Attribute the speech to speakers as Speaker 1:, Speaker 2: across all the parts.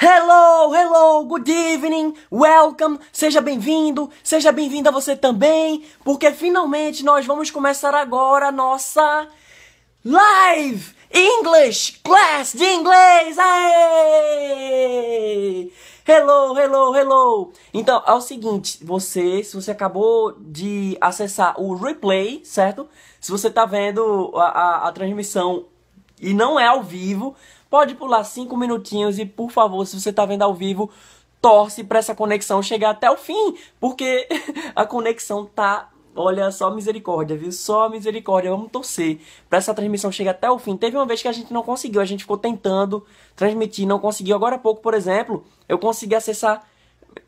Speaker 1: Hello, hello, good evening, welcome, seja bem-vindo, seja bem-vinda você também, porque finalmente nós vamos começar agora a nossa live English class de inglês. Aê! Hello, hello, hello. Então, é o seguinte, você, se você acabou de acessar o replay, certo? Se você está vendo a, a, a transmissão e não é ao vivo, Pode pular cinco minutinhos e, por favor, se você está vendo ao vivo, torce para essa conexão chegar até o fim, porque a conexão tá Olha só misericórdia, viu? Só misericórdia. Vamos torcer para essa transmissão chegar até o fim. Teve uma vez que a gente não conseguiu, a gente ficou tentando transmitir, não conseguiu. Agora há pouco, por exemplo, eu consegui acessar,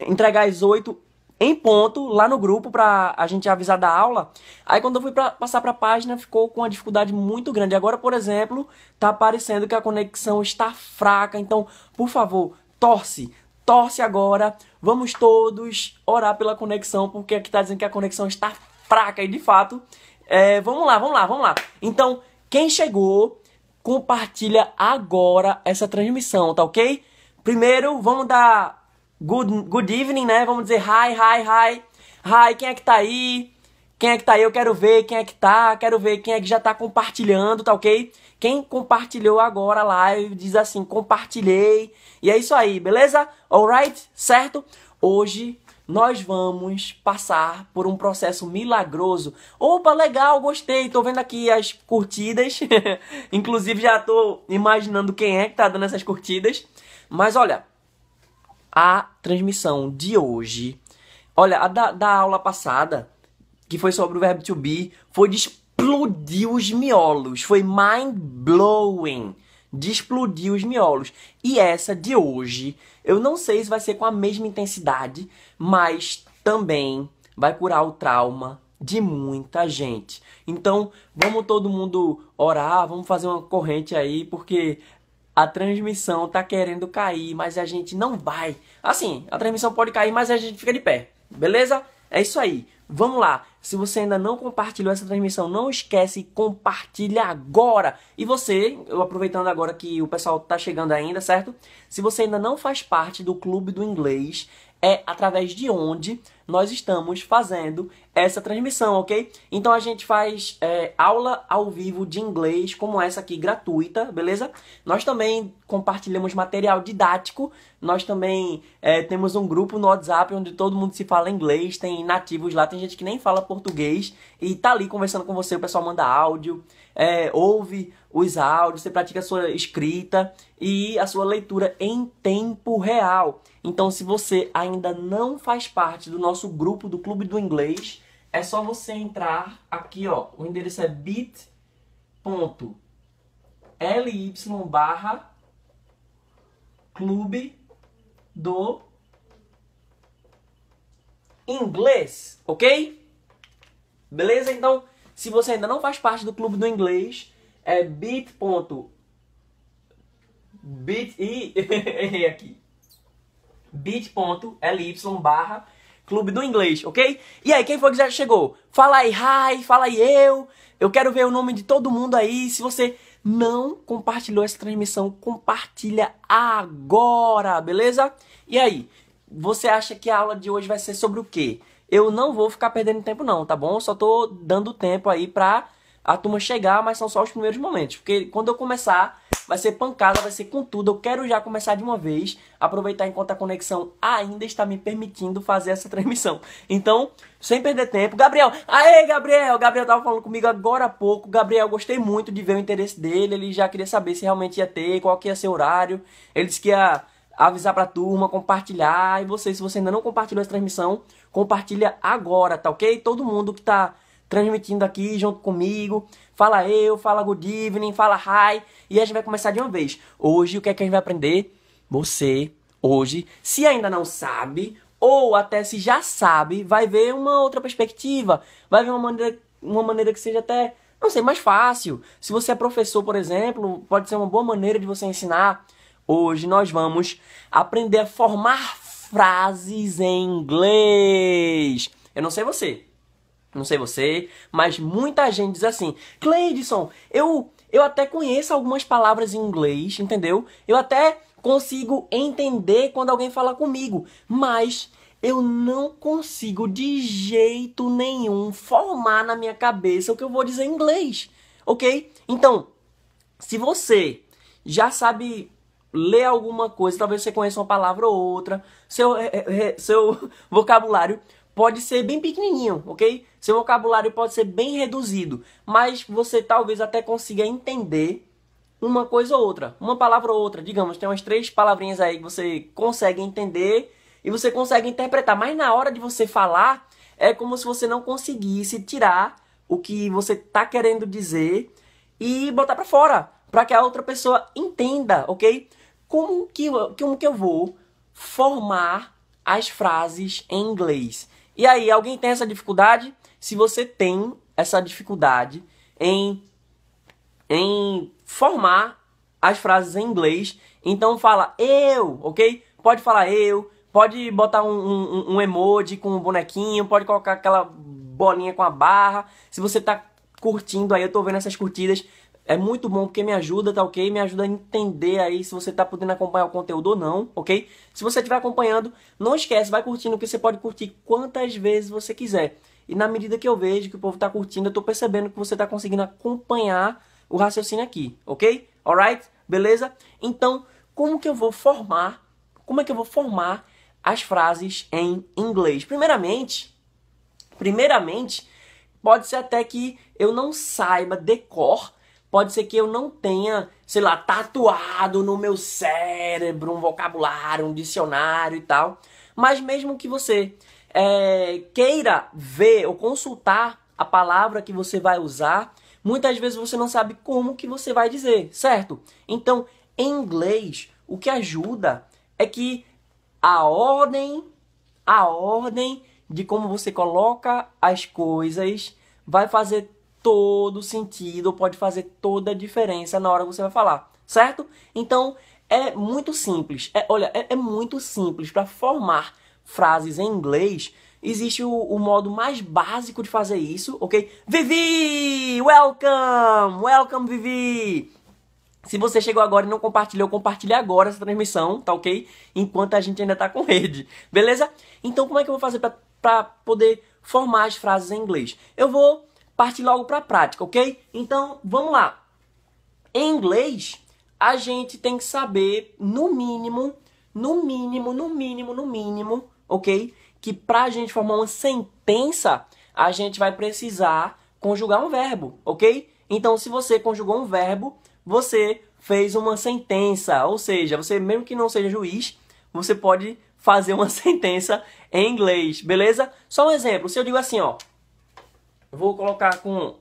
Speaker 1: entregar as oito em ponto lá no grupo para a gente avisar da aula. Aí quando eu fui pra, passar para a página ficou com uma dificuldade muito grande. Agora, por exemplo, tá aparecendo que a conexão está fraca. Então, por favor, torce, torce agora. Vamos todos orar pela conexão, porque aqui tá dizendo que a conexão está fraca e de fato, é, vamos lá, vamos lá, vamos lá. Então, quem chegou, compartilha agora essa transmissão, tá OK? Primeiro, vamos dar good, good evening, né? Vamos dizer hi, hi, hi. Hi, quem é que tá aí? Quem é que tá aí? Eu quero ver quem é que tá. Quero ver quem é que já tá compartilhando, tá ok? Quem compartilhou agora a live diz assim: compartilhei. E é isso aí, beleza? Alright? Certo? Hoje nós vamos passar por um processo milagroso. Opa, legal, gostei. Tô vendo aqui as curtidas. Inclusive já tô imaginando quem é que tá dando essas curtidas. Mas olha, a transmissão de hoje. Olha, a da, da aula passada, que foi sobre o verbo to be, foi de explodir os miolos. Foi mind blowing de explodir os miolos. E essa de hoje, eu não sei se vai ser com a mesma intensidade, mas também vai curar o trauma de muita gente. Então, vamos todo mundo orar, vamos fazer uma corrente aí, porque a transmissão tá querendo cair, mas a gente não vai. Assim, a transmissão pode cair, mas a gente fica de pé. Beleza? É isso aí. Vamos lá. Se você ainda não compartilhou essa transmissão, não esquece, compartilha agora. E você, eu aproveitando agora que o pessoal tá chegando ainda, certo? Se você ainda não faz parte do clube do inglês, é através de onde nós estamos fazendo essa transmissão, ok? Então a gente faz é, aula ao vivo de inglês, como essa aqui, gratuita, beleza? Nós também compartilhamos material didático, nós também é, temos um grupo no WhatsApp onde todo mundo se fala inglês, tem nativos lá, tem gente que nem fala português e tá ali conversando com você, o pessoal manda áudio, é, ouve os áudios, você pratica a sua escrita e a sua leitura em tempo real. Então, se você ainda não faz parte do nosso nosso grupo do Clube do Inglês. É só você entrar aqui, ó. O endereço é bit.ly barra clube do inglês, ok? Beleza? Então, se você ainda não faz parte do clube do inglês, é bit. bit e aqui bit.ly barra Clube do Inglês, ok? E aí, quem foi que já chegou? Fala aí, hi, fala aí eu. Eu quero ver o nome de todo mundo aí. Se você não compartilhou essa transmissão, compartilha agora, beleza? E aí, você acha que a aula de hoje vai ser sobre o quê? Eu não vou ficar perdendo tempo não, tá bom? Eu só tô dando tempo aí pra a turma chegar, mas são só os primeiros momentos. Porque quando eu começar vai ser pancada, vai ser com tudo. Eu quero já começar de uma vez, aproveitar enquanto a conexão ainda está me permitindo fazer essa transmissão. Então, sem perder tempo, Gabriel, aê Gabriel, Gabriel tava falando comigo agora há pouco. Gabriel, gostei muito de ver o interesse dele, ele já queria saber se realmente ia ter, qual que ia ser o horário. Ele disse que ia avisar pra turma, compartilhar. E você, se você ainda não compartilhou essa transmissão, compartilha agora, tá ok? Todo mundo que tá transmitindo aqui junto comigo, fala eu, fala good evening, fala hi, e a gente vai começar de uma vez. Hoje, o que é que a gente vai aprender? Você, hoje, se ainda não sabe, ou até se já sabe, vai ver uma outra perspectiva, vai ver uma maneira, uma maneira que seja até, não sei, mais fácil. Se você é professor, por exemplo, pode ser uma boa maneira de você ensinar. Hoje nós vamos aprender a formar frases em inglês. Eu não sei você, não sei você, mas muita gente diz assim: Cleidson, eu, eu até conheço algumas palavras em inglês, entendeu? Eu até consigo entender quando alguém fala comigo, mas eu não consigo de jeito nenhum formar na minha cabeça o que eu vou dizer em inglês, ok? Então, se você já sabe ler alguma coisa, talvez você conheça uma palavra ou outra, seu, eh, eh, eh, seu vocabulário pode ser bem pequenininho, ok? Seu vocabulário pode ser bem reduzido, mas você talvez até consiga entender uma coisa ou outra, uma palavra ou outra. Digamos, tem umas três palavrinhas aí que você consegue entender e você consegue interpretar, mas na hora de você falar, é como se você não conseguisse tirar o que você está querendo dizer e botar para fora, para que a outra pessoa entenda, ok? Como que, como que eu vou formar as frases em inglês? E aí, alguém tem essa dificuldade? Se você tem essa dificuldade em, em formar as frases em inglês, então fala eu, ok? Pode falar eu, pode botar um, um, um emoji com um bonequinho, pode colocar aquela bolinha com a barra. Se você tá curtindo aí, eu tô vendo essas curtidas. É muito bom porque me ajuda, tá ok? Me ajuda a entender aí se você tá podendo acompanhar o conteúdo ou não, ok? Se você estiver acompanhando, não esquece, vai curtindo, que você pode curtir quantas vezes você quiser. E na medida que eu vejo que o povo tá curtindo, eu tô percebendo que você tá conseguindo acompanhar o raciocínio aqui, ok? Alright? Beleza? Então, como que eu vou formar? Como é que eu vou formar as frases em inglês? Primeiramente, primeiramente, pode ser até que eu não saiba decor Pode ser que eu não tenha, sei lá, tatuado no meu cérebro um vocabulário, um dicionário e tal. Mas mesmo que você é, queira ver ou consultar a palavra que você vai usar, muitas vezes você não sabe como que você vai dizer, certo? Então, em inglês, o que ajuda é que a ordem, a ordem de como você coloca as coisas vai fazer todo sentido, pode fazer toda a diferença na hora que você vai falar, certo? Então é muito simples. É, olha, é, é muito simples para formar frases em inglês. Existe o, o, modo mais básico de fazer isso, ok? Vivi! Welcome! Welcome, Vivi! Se você chegou agora e não compartilhou, compartilhe agora essa transmissão, tá ok? Enquanto a gente ainda tá com rede, beleza? Então, como é que eu vou fazer para poder formar as frases em inglês? Eu vou partir logo para a prática, ok? Então, vamos lá. Em inglês, a gente tem que saber, no mínimo, no mínimo, no mínimo, no mínimo, ok? Que para a gente formar uma sentença, a gente vai precisar conjugar um verbo, ok? Então, se você conjugou um verbo, você fez uma sentença, ou seja, você mesmo que não seja juiz, você pode fazer uma sentença em inglês, beleza? Só um exemplo, se eu digo assim, ó, vou colocar com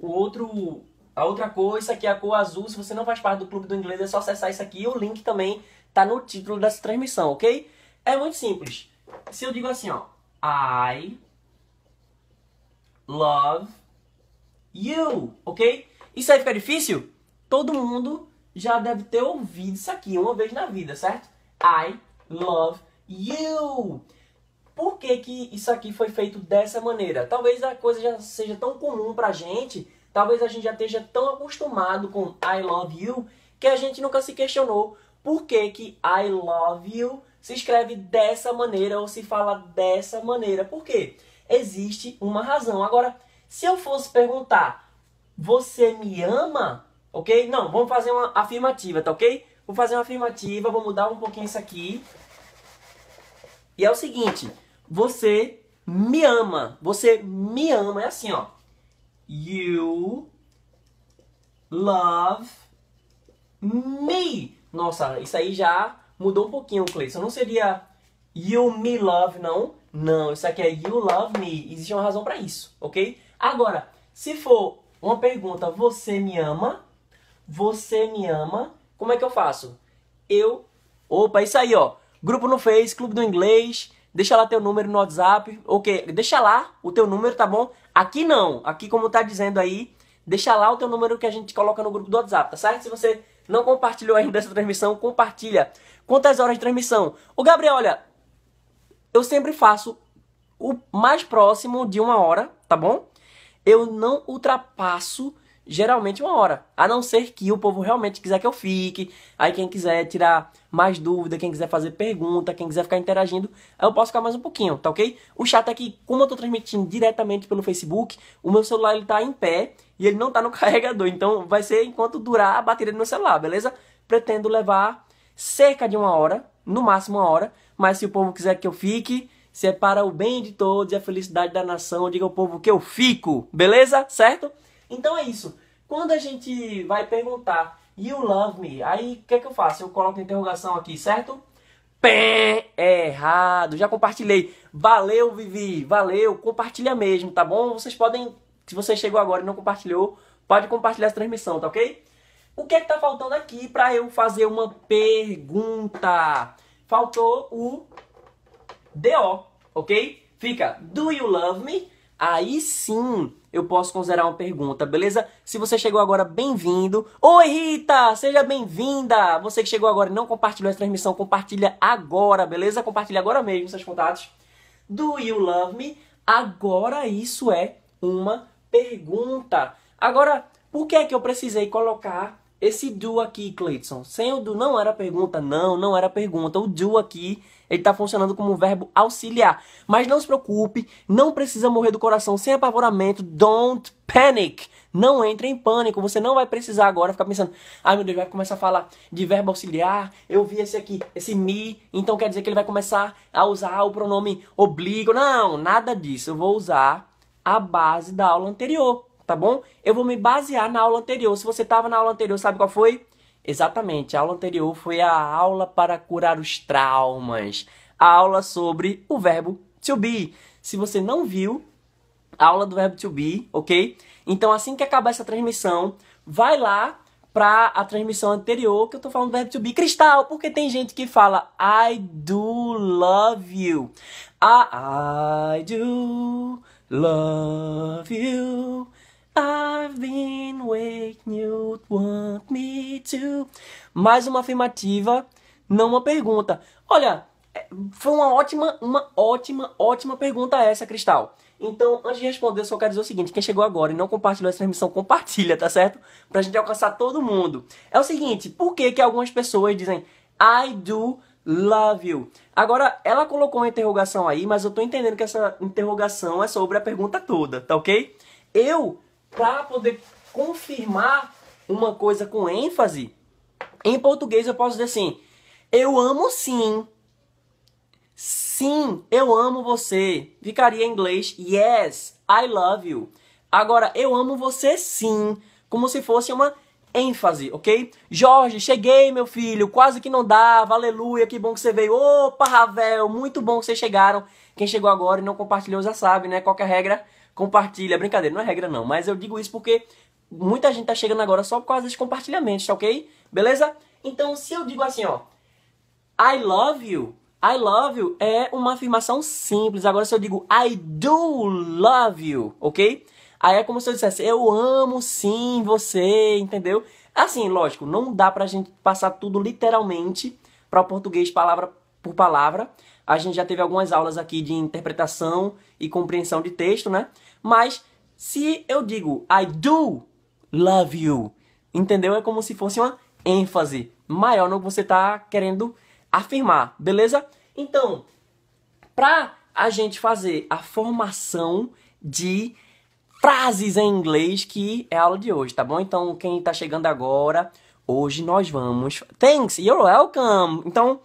Speaker 1: o outro a outra cor, isso aqui é a cor azul. Se você não faz parte do clube do inglês, é só acessar isso aqui. O link também tá no título dessa transmissão, ok? É muito simples. Se eu digo assim, ó. I love you, ok? Isso aí fica difícil? Todo mundo já deve ter ouvido isso aqui uma vez na vida, certo? I love you por que, que isso aqui foi feito dessa maneira? Talvez a coisa já seja tão comum pra gente, talvez a gente já esteja tão acostumado com I love you que a gente nunca se questionou por que, que I love you se escreve dessa maneira ou se fala dessa maneira. Por quê? Existe uma razão. Agora, se eu fosse perguntar, você me ama? Ok? Não, vamos fazer uma afirmativa, tá ok? Vou fazer uma afirmativa, vou mudar um pouquinho isso aqui. E é o seguinte, você me ama. Você me ama. É assim, ó. You love me. Nossa, isso aí já mudou um pouquinho, Cleiton. Não seria you me love, não. Não, isso aqui é you love me. Existe uma razão para isso, ok? Agora, se for uma pergunta, você me ama? Você me ama? Como é que eu faço? Eu. Opa, isso aí, ó. Grupo no Face, Clube do Inglês deixa lá teu número no WhatsApp, ok, deixa lá o teu número, tá bom? Aqui não, aqui como tá dizendo aí, deixa lá o teu número que a gente coloca no grupo do WhatsApp, tá certo? Se você não compartilhou ainda essa transmissão, compartilha. Quantas horas de transmissão? Ô Gabriel, olha, eu sempre faço o mais próximo de uma hora, tá bom? Eu não ultrapasso geralmente uma hora. A não ser que o povo realmente quiser que eu fique. Aí quem quiser tirar mais dúvida, quem quiser fazer pergunta, quem quiser ficar interagindo, eu posso ficar mais um pouquinho, tá ok? O chato é que, como eu tô transmitindo diretamente pelo Facebook, o meu celular ele tá em pé e ele não tá no carregador. Então vai ser enquanto durar a bateria do meu celular, beleza? Pretendo levar cerca de uma hora, no máximo uma hora, mas se o povo quiser que eu fique se é para o bem de todos e a felicidade da nação. Diga ao povo que eu fico, beleza? Certo? Então é isso. Quando a gente vai perguntar You love me, aí o que é que eu faço? Eu coloco interrogação aqui, certo? Pé errado. Já compartilhei. Valeu, Vivi. Valeu. Compartilha mesmo, tá bom? Vocês podem, se você chegou agora e não compartilhou, pode compartilhar essa transmissão, tá ok? O que é que tá faltando aqui para eu fazer uma pergunta? Faltou o DO, ok? Fica Do you love me? Aí sim eu posso considerar uma pergunta, beleza? Se você chegou agora, bem-vindo. Oi, Rita! Seja bem-vinda! Você que chegou agora e não compartilhou essa transmissão, compartilha agora, beleza? Compartilha agora mesmo seus contatos. Do You Love Me? Agora isso é uma pergunta. Agora, por que é que eu precisei colocar esse do aqui, Cleiton? Sem o do não era pergunta, não, não era pergunta. O do aqui ele está funcionando como um verbo auxiliar. Mas não se preocupe, não precisa morrer do coração sem apavoramento. Don't panic. Não entre em pânico. Você não vai precisar agora ficar pensando: ai ah, meu Deus, vai começar a falar de verbo auxiliar. Eu vi esse aqui, esse me. Então quer dizer que ele vai começar a usar o pronome obligo. Não, nada disso. Eu vou usar a base da aula anterior, tá bom? Eu vou me basear na aula anterior. Se você estava na aula anterior, sabe qual foi? Exatamente, a aula anterior foi a aula para curar os traumas, a aula sobre o verbo to be. Se você não viu a aula do verbo to be, ok? Então assim que acabar essa transmissão, vai lá para a transmissão anterior que eu tô falando do verbo to be cristal, porque tem gente que fala I do love you. I, ah, I do love you. I've been waiting, you want me to. Mais uma afirmativa, não uma pergunta. Olha, é, foi uma ótima, uma ótima, ótima pergunta essa, Cristal. Então, antes de responder, eu só quero dizer o seguinte: quem chegou agora e não compartilhou essa transmissão, compartilha, tá certo? Pra gente alcançar todo mundo. É o seguinte: por que, que algumas pessoas dizem I do love you? Agora, ela colocou uma interrogação aí, mas eu tô entendendo que essa interrogação é sobre a pergunta toda, tá ok? Eu para poder confirmar uma coisa com ênfase, em português eu posso dizer assim: eu amo sim. Sim, eu amo você. Ficaria em inglês yes, I love you. Agora, eu amo você sim, como se fosse uma ênfase, ok? Jorge, cheguei, meu filho, quase que não dava, aleluia, que bom que você veio. Opa, Ravel, muito bom que vocês chegaram. Quem chegou agora e não compartilhou já sabe, né? Qualquer é regra, compartilha. Brincadeira, não é regra não, mas eu digo isso porque muita gente tá chegando agora só por causa dos compartilhamentos, tá ok? Beleza? Então, se eu digo assim, ó, I love you, I love you é uma afirmação simples. Agora, se eu digo I do love you, ok? Aí é como se eu dissesse eu amo sim você, entendeu? Assim, lógico, não dá pra gente passar tudo literalmente para o português palavra por palavra, a gente já teve algumas aulas aqui de interpretação e compreensão de texto, né? Mas se eu digo I do love you, entendeu? É como se fosse uma ênfase maior no que você está querendo afirmar, beleza? Então, para a gente fazer a formação de frases em inglês, que é a aula de hoje, tá bom? Então, quem está chegando agora, hoje nós vamos. Thanks, you're welcome! Então.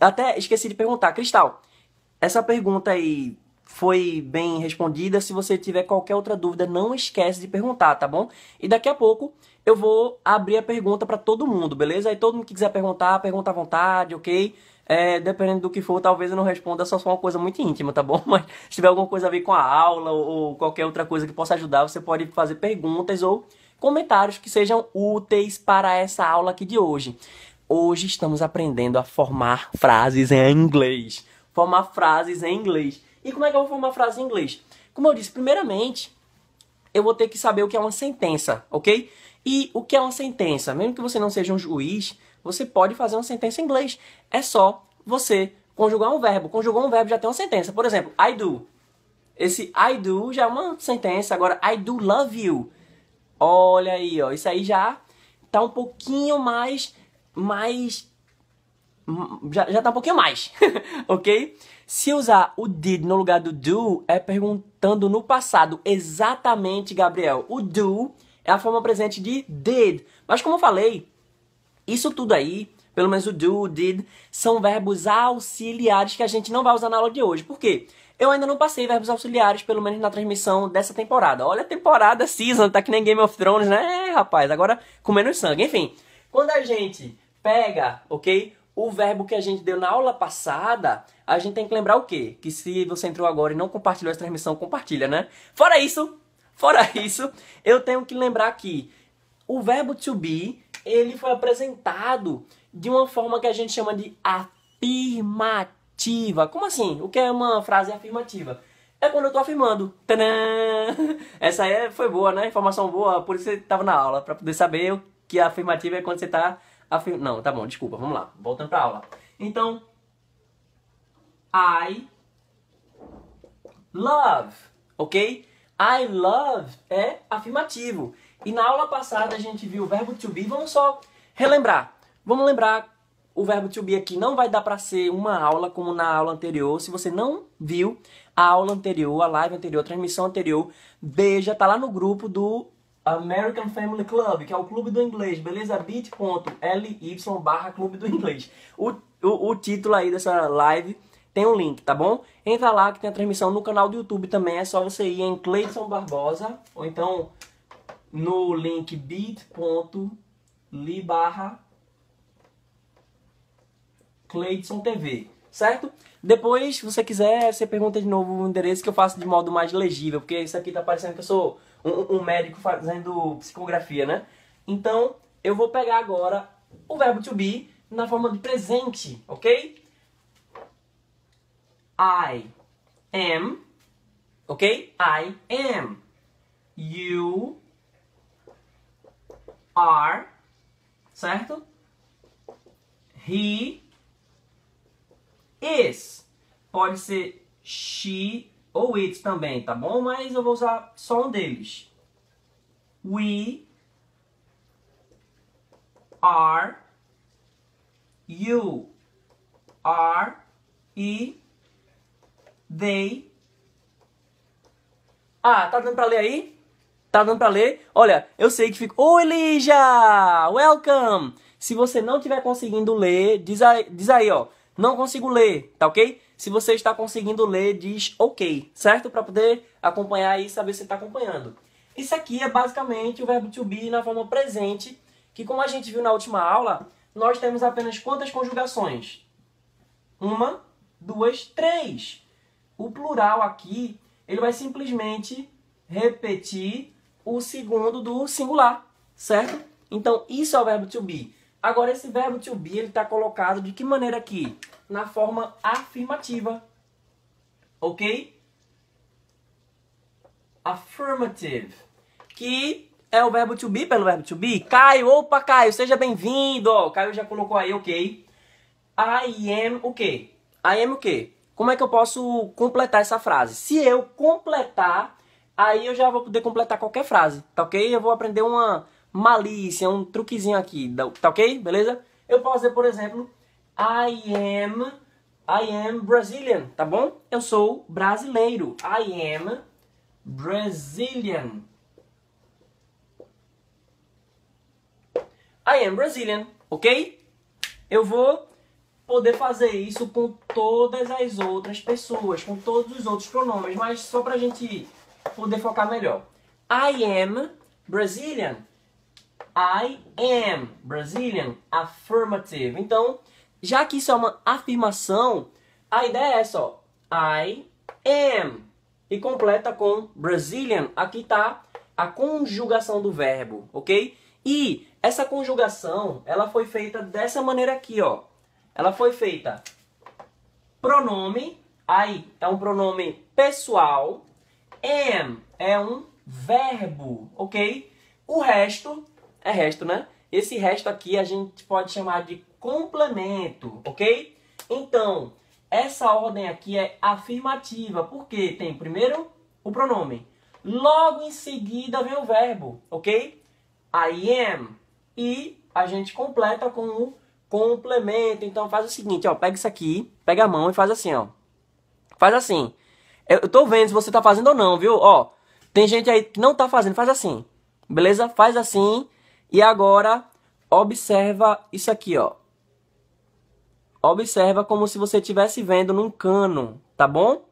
Speaker 1: Até esqueci de perguntar, Cristal, essa pergunta aí foi bem respondida. Se você tiver qualquer outra dúvida, não esquece de perguntar, tá bom? E daqui a pouco eu vou abrir a pergunta para todo mundo, beleza? Aí todo mundo que quiser perguntar, pergunta à vontade, ok? É, dependendo do que for, talvez eu não responda só se for uma coisa muito íntima, tá bom? Mas se tiver alguma coisa a ver com a aula ou qualquer outra coisa que possa ajudar, você pode fazer perguntas ou comentários que sejam úteis para essa aula aqui de hoje. Hoje estamos aprendendo a formar frases em inglês. Formar frases em inglês. E como é que eu vou formar frases em inglês? Como eu disse, primeiramente, eu vou ter que saber o que é uma sentença, ok? E o que é uma sentença? Mesmo que você não seja um juiz, você pode fazer uma sentença em inglês. É só você conjugar um verbo. Conjugou um verbo já tem uma sentença. Por exemplo, I do. Esse I do já é uma sentença. Agora, I do love you. Olha aí, ó. Isso aí já tá um pouquinho mais mais. Hum, já, já tá um pouquinho mais, ok? Se usar o did no lugar do do, é perguntando no passado. Exatamente, Gabriel. O do é a forma presente de did. Mas como eu falei, isso tudo aí, pelo menos o do, o did, são verbos auxiliares que a gente não vai usar na aula de hoje. Por quê? Eu ainda não passei verbos auxiliares, pelo menos na transmissão dessa temporada. Olha a temporada season, tá que nem Game of Thrones, né? É, rapaz, agora com menos sangue. Enfim, quando a gente pega, ok? O verbo que a gente deu na aula passada, a gente tem que lembrar o quê? Que se você entrou agora e não compartilhou essa transmissão, compartilha, né? Fora isso, fora isso, eu tenho que lembrar que o verbo to be, ele foi apresentado de uma forma que a gente chama de afirmativa. Como assim? O que é uma frase afirmativa? É quando eu estou afirmando. Tadã! Essa aí foi boa, né? Informação boa, por isso você estava na aula, para poder saber que a é afirmativa é quando você está não, tá bom, desculpa, vamos lá. Voltando pra aula. Então, I love, ok? I love é afirmativo. E na aula passada a gente viu o verbo to be, vamos só relembrar. Vamos lembrar o verbo to be aqui não vai dar para ser uma aula como na aula anterior. Se você não viu a aula anterior, a live anterior, a transmissão anterior, beija, tá lá no grupo do American Family Club, que é o clube do inglês, beleza? bit.ly barra clube do inglês. O, o, o, título aí dessa live tem um link, tá bom? Entra lá que tem a transmissão no canal do YouTube também, é só você ir em Cleiton Barbosa, ou então no link bit.ly barra Cleiton TV, certo? Depois, se você quiser, você pergunta de novo o endereço que eu faço de modo mais legível, porque isso aqui tá parecendo que eu sou um, um médico fazendo psicografia, né? Então, eu vou pegar agora o verbo to be na forma de presente, ok? I am,
Speaker 2: ok? I am. You are, certo? He
Speaker 1: is. Pode ser she ou it também, tá bom? Mas eu vou usar só um deles. We are, you are e they Ah, tá dando pra ler aí? Tá dando pra ler? Olha, eu sei que fica... Oi, Lígia! Welcome! Se você não tiver conseguindo ler, diz aí, diz aí ó. Não consigo ler, tá ok? Se você está conseguindo ler, diz ok, certo? Para poder acompanhar e saber se está acompanhando. Isso aqui é basicamente o verbo to be na forma presente, que como a gente viu na última aula, nós temos apenas quantas conjugações? Uma, duas, três. O plural aqui, ele vai simplesmente repetir o segundo do singular, certo? Então, isso é o verbo to be. Agora, esse verbo to be, ele está colocado de que maneira aqui? na forma afirmativa. Ok? Affirmative. Que é o verbo to be pelo verbo to be. Caio, opa, Caio, seja bem-vindo. Caio já colocou aí, ok? I am o quê? I am o quê? Como é que eu posso completar essa frase? Se eu completar, aí eu já vou poder completar qualquer frase, tá ok? Eu vou aprender uma malícia, um truquezinho aqui, tá ok? Beleza? Eu posso dizer, por exemplo, I am, I am Brazilian, tá bom? Eu sou brasileiro. I am Brazilian. I am Brazilian, ok? Eu vou poder fazer isso com todas as outras pessoas, com todos os outros pronomes, mas só pra gente poder focar melhor. I am Brazilian. I am Brazilian. Affirmative. Então, já que isso é uma afirmação, a ideia é só I am. E completa com Brazilian. Aqui está a conjugação do verbo, ok? E essa conjugação, ela foi feita dessa maneira aqui, ó. Ela foi feita pronome, aí é um pronome pessoal, am é um verbo, ok? O resto é resto, né? Esse resto aqui a gente pode chamar de complemento, ok? Então, essa ordem aqui é afirmativa, porque tem primeiro o pronome. Logo em seguida vem o verbo, ok? I am. E a gente completa com o complemento. Então faz o seguinte, ó, pega isso aqui, pega a mão e faz assim, ó. Faz assim. Eu tô vendo se você tá fazendo ou não, viu? Ó, tem gente aí que não tá fazendo, faz assim. Beleza? Faz assim. E agora observa isso aqui, ó. Observa como se você estivesse vendo num cano, tá bom?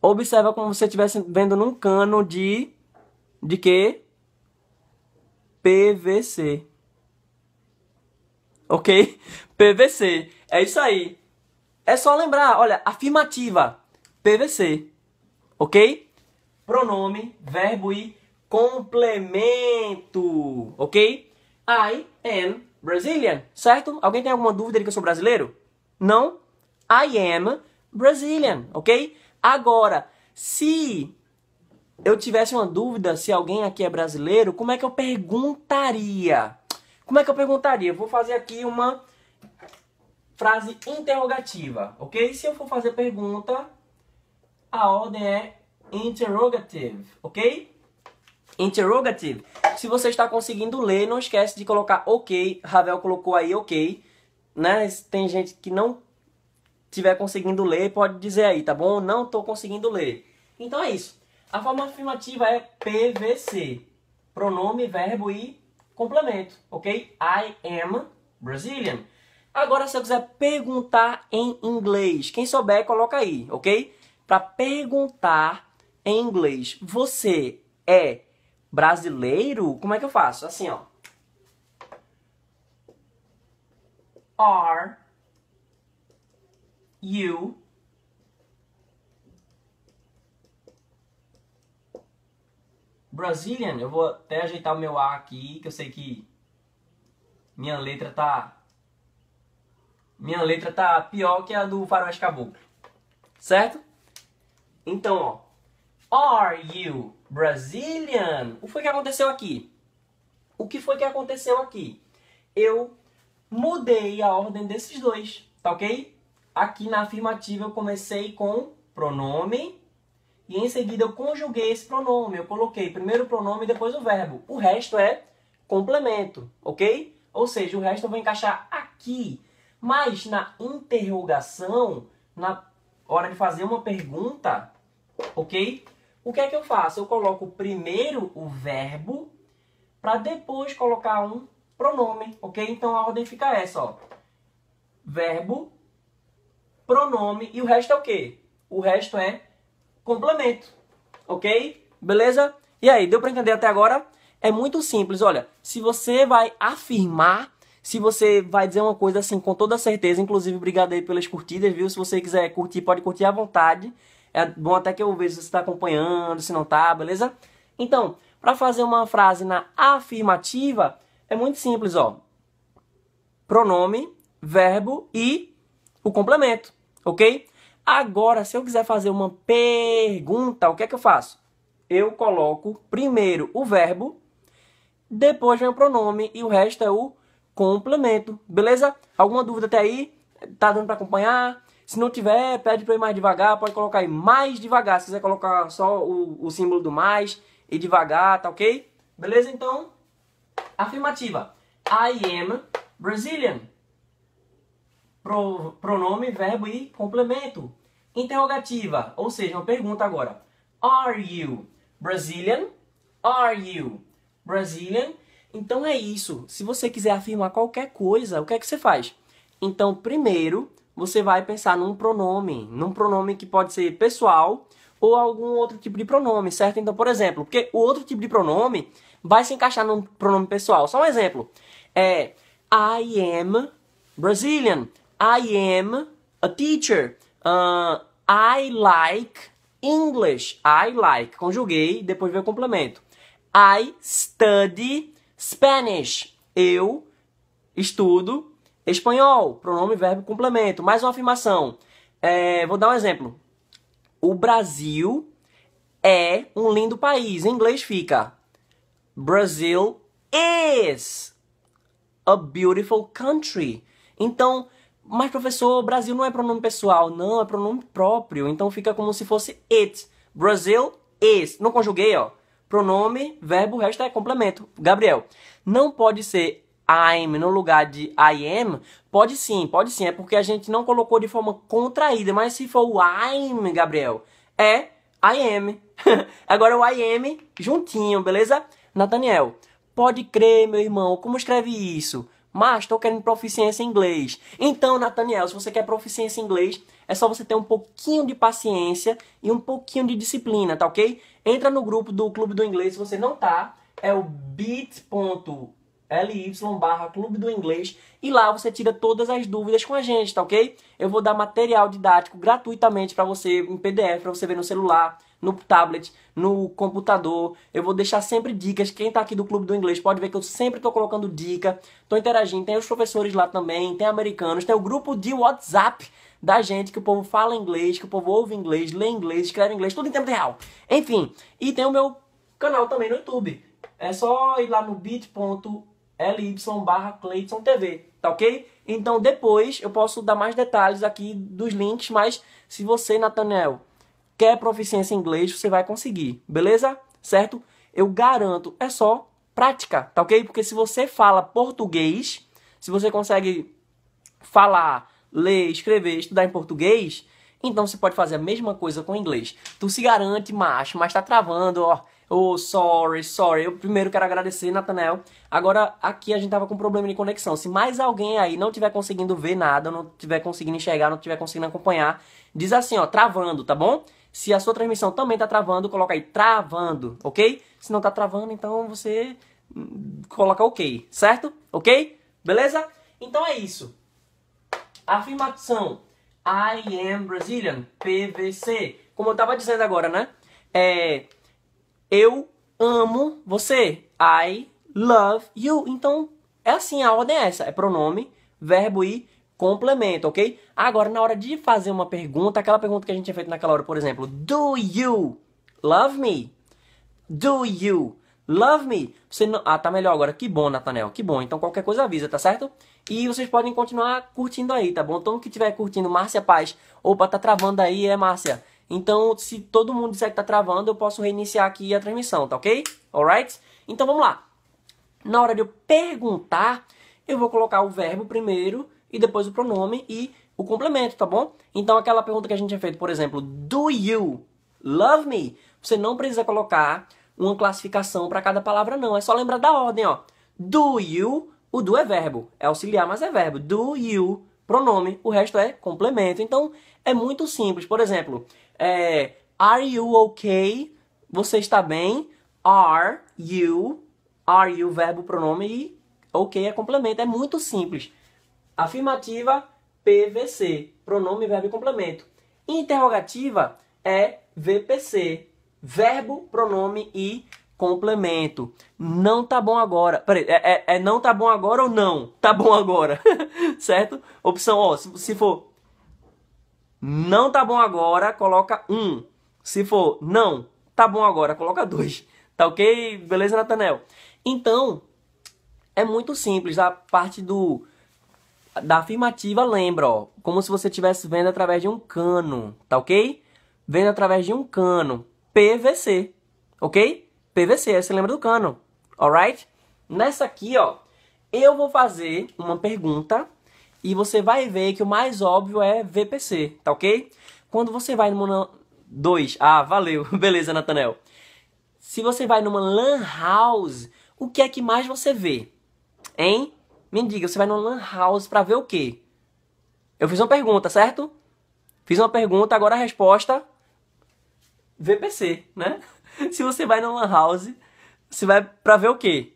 Speaker 1: Observa como se você estivesse vendo num cano de de quê? PVC. OK? PVC. É isso aí. É só lembrar, olha, afirmativa, PVC. OK? Pronome, verbo e complemento, OK? I am Brazilian, certo? Alguém tem alguma dúvida de que eu sou brasileiro? Não? I am Brazilian, ok? Agora, se eu tivesse uma dúvida se alguém aqui é brasileiro, como é que eu perguntaria? Como é que eu perguntaria? Eu vou fazer aqui uma frase interrogativa, ok? Se eu for fazer pergunta, a ordem é interrogative, ok? interrogative. Se você está conseguindo ler, não esquece de colocar OK. Ravel colocou aí OK, né? Tem gente que não estiver conseguindo ler, pode dizer aí, tá bom? Não estou conseguindo ler. Então é isso. A forma afirmativa é PVC. Pronome, verbo e complemento, ok? I am Brazilian. Agora, se eu quiser perguntar em inglês, quem souber, coloca aí, ok? Para perguntar em inglês, você é brasileiro, como é que eu faço? Assim, ó. Are you Brazilian? Eu vou até ajeitar o meu A aqui, que eu sei que minha letra tá minha letra tá pior que a do Faroeste Caboclo. Certo? Então, ó. Are you Brazilian. O que foi que aconteceu aqui? O que foi que aconteceu aqui? Eu mudei a ordem desses dois, tá ok? Aqui na afirmativa eu comecei com pronome e em seguida eu conjuguei esse pronome. Eu coloquei primeiro o pronome e depois o verbo. O resto é complemento, ok? Ou seja, o resto eu vou encaixar aqui. Mas na interrogação, na hora de fazer uma pergunta, ok? O que é que eu faço? Eu coloco primeiro o verbo para depois colocar um pronome, ok? Então a ordem fica essa, ó. Verbo, pronome e o resto é o quê? O resto é complemento, ok? Beleza? E aí, deu para entender até agora? É muito simples, olha. Se você vai afirmar se você vai dizer uma coisa assim com toda certeza, inclusive obrigado aí pelas curtidas, viu? Se você quiser curtir, pode curtir à vontade. É bom até que eu veja se está acompanhando, se não está, beleza? Então, para fazer uma frase na afirmativa, é muito simples, ó. Pronome, verbo e o complemento, ok? Agora, se eu quiser fazer uma pergunta, o que é que eu faço? Eu coloco primeiro o verbo, depois vem o pronome e o resto é o complemento, beleza? Alguma dúvida até aí? Tá dando para acompanhar? Se não tiver, pede para ir mais devagar, pode colocar aí mais devagar. Se quiser colocar só o, o símbolo do mais e devagar, tá ok? Beleza? Então, afirmativa. I am Brazilian. Pro, pronome, verbo e complemento. Interrogativa, ou seja, uma pergunta agora. Are you Brazilian? Are you Brazilian? Então é isso. Se você quiser afirmar qualquer coisa, o que é que você faz? Então, primeiro, você vai pensar num pronome, num pronome que pode ser pessoal ou algum outro tipo de pronome, certo? Então, por exemplo, porque o outro tipo de pronome vai se encaixar num pronome pessoal. Só um exemplo. É I am Brazilian. I am a teacher. Uh, I like English. I like. Conjuguei, depois veio o complemento. I study Spanish. Eu estudo Espanhol, pronome, verbo, complemento. Mais uma afirmação. É, vou dar um exemplo. O Brasil é um lindo país. Em inglês fica Brazil is a beautiful country. Então, mas professor, Brasil não é pronome pessoal, não, é pronome próprio. Então fica como se fosse it. Brazil is. Não conjuguei, ó. Pronome, verbo, resto é complemento. Gabriel, não pode ser I'm no lugar de I am, pode sim, pode sim. É porque a gente não colocou de forma contraída, mas se for o I'm, Gabriel, é I am. Agora o I am juntinho, beleza? Nathaniel, pode crer, meu irmão, como escreve isso? Mas estou querendo proficiência em inglês. Então, Nathaniel, se você quer proficiência em inglês, é só você ter um pouquinho de paciência e um pouquinho de disciplina, tá ok? Entra no grupo do Clube do Inglês se você não tá. É o bit.com ly barra Clube do Inglês e lá você tira todas as dúvidas com a gente, tá ok? Eu vou dar material didático gratuitamente para você em PDF, para você ver no celular, no tablet, no computador. Eu vou deixar sempre dicas. Quem tá aqui do Clube do Inglês pode ver que eu sempre tô colocando dica, tô interagindo. Tem os professores lá também, tem americanos, tem o grupo de WhatsApp da gente, que o povo fala inglês, que o povo ouve inglês, lê inglês, escreve inglês, tudo em tempo real. Enfim, e tem o meu canal também no YouTube. É só ir lá no bit.com ly barra Cleiton TV, tá ok? Então depois eu posso dar mais detalhes aqui dos links, mas se você, Nathaniel, quer proficiência em inglês, você vai conseguir, beleza? Certo? Eu garanto, é só prática, tá ok? Porque se você fala português, se você consegue falar, ler, escrever, estudar em português, então você pode fazer a mesma coisa com inglês. Tu se garante, macho, mas tá travando, ó. Oh, sorry, sorry. Eu primeiro quero agradecer, Nathanael. Agora, aqui a gente tava com problema de conexão. Se mais alguém aí não tiver conseguindo ver nada, não tiver conseguindo enxergar, não tiver conseguindo acompanhar, diz assim, ó, travando, tá bom? Se a sua transmissão também tá travando, coloca aí travando, ok? Se não tá travando, então você hum, coloca ok, certo? Ok? Beleza? Então é isso. Afirmação. I am Brazilian, PVC. Como eu tava dizendo agora, né? É, eu amo você. I love you. Então, é assim, a ordem é essa. É pronome, verbo e complemento, ok? Agora, na hora de fazer uma pergunta, aquela pergunta que a gente tinha feito naquela hora, por exemplo, Do you love me? Do you love me? Você não... Ah, tá melhor agora. Que bom, Natanel. Que bom. Então, qualquer coisa avisa, tá certo? E vocês podem continuar curtindo aí, tá bom? Então, que estiver curtindo Márcia Paz, opa, tá travando aí, é Márcia. Então, se todo mundo disser que tá travando, eu posso reiniciar aqui a transmissão, tá ok? Alright? Então vamos lá. Na hora de eu perguntar, eu vou colocar o verbo primeiro e depois o pronome e o complemento, tá bom? Então aquela pergunta que a gente tinha feito, por exemplo, do you love me? Você não precisa colocar uma classificação para cada palavra não, é só lembrar da ordem, ó. Do you, o do é verbo, é auxiliar, mas é verbo. Do you, pronome, o resto é complemento. Então é muito simples. Por exemplo, é, Are you okay? Você está bem? Are you? Are you, verbo, pronome e ok é complemento. É muito simples. Afirmativa, PVC, pronome, verbo e complemento. Interrogativa é VPC, verbo, pronome e complemento. Não tá bom agora. Peraí, é, é, é não tá bom agora ou não? Tá bom agora, certo? Opção, ó, se, se for não tá bom agora, coloca um. Se for não, tá bom agora, coloca dois. Tá ok? Beleza, Natanel? Então, é muito simples a parte do da afirmativa, lembra, ó, como se você estivesse vendo através de um cano, tá OK? Vendo através de um cano PVC, OK? PVC, você lembra do cano. Alright? Nessa aqui, ó, eu vou fazer uma pergunta e você vai ver que o mais óbvio é VPC, tá ok? Quando você vai numa 2, ah, valeu, beleza, Natanel. Se você vai numa lan house, o que é que mais você vê? Hein? Me diga, você vai numa lan house para ver o quê? Eu fiz uma pergunta, certo? Fiz uma pergunta, agora a resposta VPC, né? Se você vai numa lan house, você vai para ver o quê?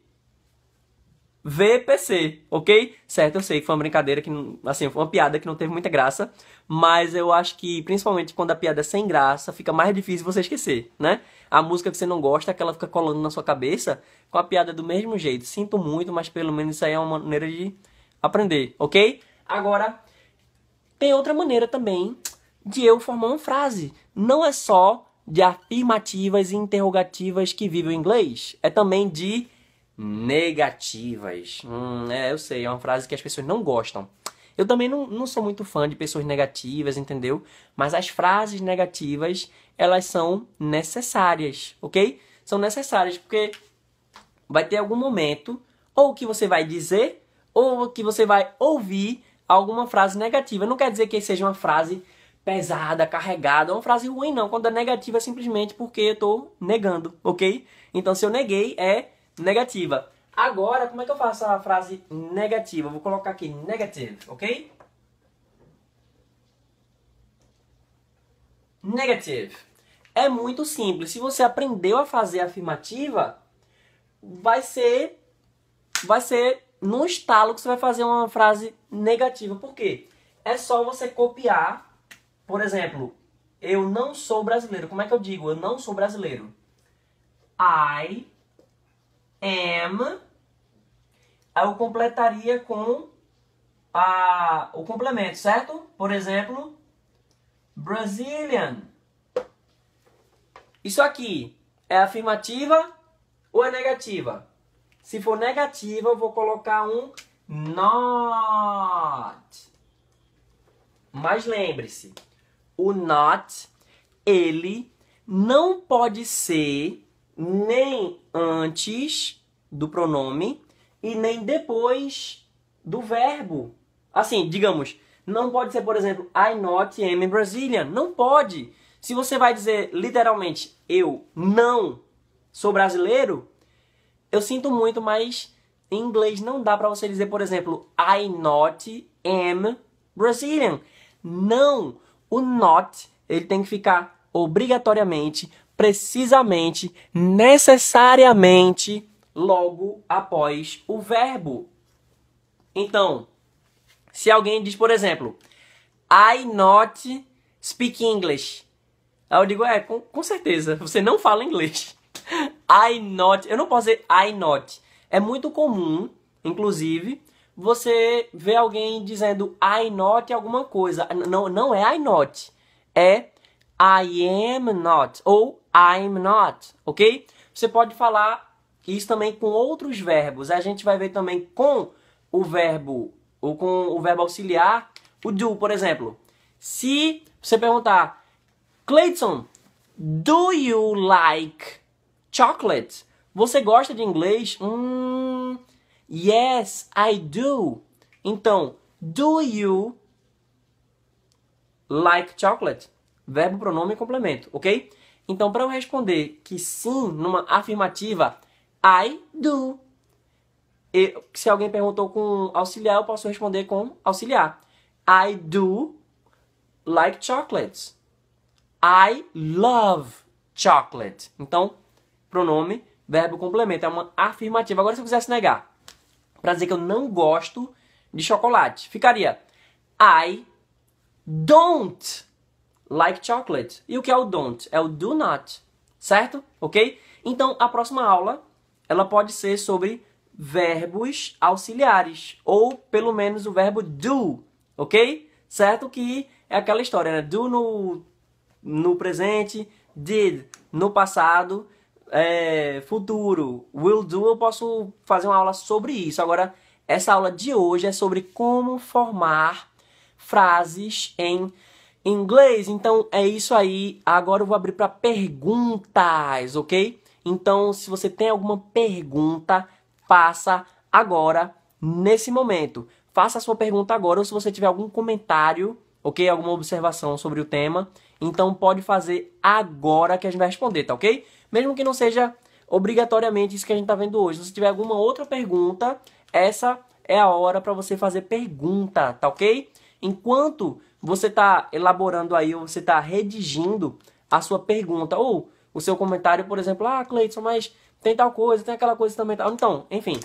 Speaker 1: VPC, ok? Certo, eu sei que foi uma brincadeira que, assim, foi uma piada que não teve muita graça, mas eu acho que, principalmente quando a piada é sem graça, fica mais difícil você esquecer, né? A música que você não gosta, aquela fica colando na sua cabeça, com a piada do mesmo jeito. Sinto muito, mas pelo menos isso aí é uma maneira de aprender, ok? Agora, tem outra maneira também de eu formar uma frase. Não é só de afirmativas e interrogativas que vive o inglês, é também de negativas. Hum, é, eu sei, é uma frase que as pessoas não gostam. Eu também não, não sou muito fã de pessoas negativas, entendeu? Mas as frases negativas, elas são necessárias, ok? São necessárias porque vai ter algum momento ou que você vai dizer ou que você vai ouvir alguma frase negativa. Não quer dizer que seja uma frase pesada, carregada, uma frase ruim não. Quando é negativa é simplesmente porque eu estou negando, ok? Então se eu neguei é negativa. Agora, como é que eu faço a frase negativa? Eu vou colocar aqui negative, ok? Negative. É muito simples. Se você aprendeu a fazer a afirmativa, vai ser vai ser no estalo que você vai fazer uma frase negativa. Por quê? É só você copiar, por exemplo, eu não sou brasileiro. Como é que eu digo? Eu não sou brasileiro. I am, eu completaria com a, o complemento, certo? Por exemplo, Brazilian. Isso aqui é afirmativa ou é negativa? Se for negativa, eu vou colocar um not. Mas lembre-se, o not, ele não pode ser nem antes do pronome e nem depois do verbo. Assim, digamos, não pode ser, por exemplo, I not am Brazilian. Não pode. Se você vai dizer literalmente eu não sou brasileiro, eu sinto muito, mas em inglês não dá para você dizer, por exemplo, I not am Brazilian. Não, o not ele tem que ficar obrigatoriamente precisamente, necessariamente, logo após o verbo. Então, se alguém diz, por exemplo, I not speak English. Aí eu digo, é, com, com certeza, você não fala inglês. I not, eu não posso dizer I not. É muito comum, inclusive, você ver alguém dizendo I not alguma coisa. Não, não é I not. É I am not ou I'm not, ok? Você pode falar isso também com outros verbos. A gente vai ver também com o verbo ou com o verbo auxiliar, o do, por exemplo. Se você perguntar, Clayton, do you like chocolate? Você gosta de inglês? Hum, yes, I do. Então, do you like chocolate? verbo, pronome e complemento, ok? Então, para eu responder que sim numa afirmativa, I do. Eu, se alguém perguntou com auxiliar, eu posso responder com auxiliar. I do like chocolates. I love chocolate. Então, pronome, verbo, complemento. É uma afirmativa. Agora, se eu quisesse negar, para dizer que eu não gosto de chocolate, ficaria I don't like chocolate. E o que é o don't? É o do not, certo? Ok? Então, a próxima aula, ela pode ser sobre verbos auxiliares, ou pelo menos o verbo do, ok? Certo que é aquela história, né? Do no, no presente, did no passado, é, futuro, will do, eu posso fazer uma aula sobre isso. Agora, essa aula de hoje é sobre como formar frases em inglês. Então é isso aí. Agora eu vou abrir para perguntas, ok? Então, se você tem alguma pergunta, faça agora, nesse momento. Faça a sua pergunta agora, ou se você tiver algum comentário, ok? Alguma observação sobre o tema, então pode fazer agora que a gente vai responder, tá ok? Mesmo que não seja obrigatoriamente isso que a gente está vendo hoje. Se você tiver alguma outra pergunta, essa é a hora para você fazer pergunta, tá ok? Enquanto você está elaborando aí, ou você está redigindo a sua pergunta, ou o seu comentário, por exemplo, ah, Cleiton, mas tem tal coisa, tem aquela coisa também. Tal. Então, enfim,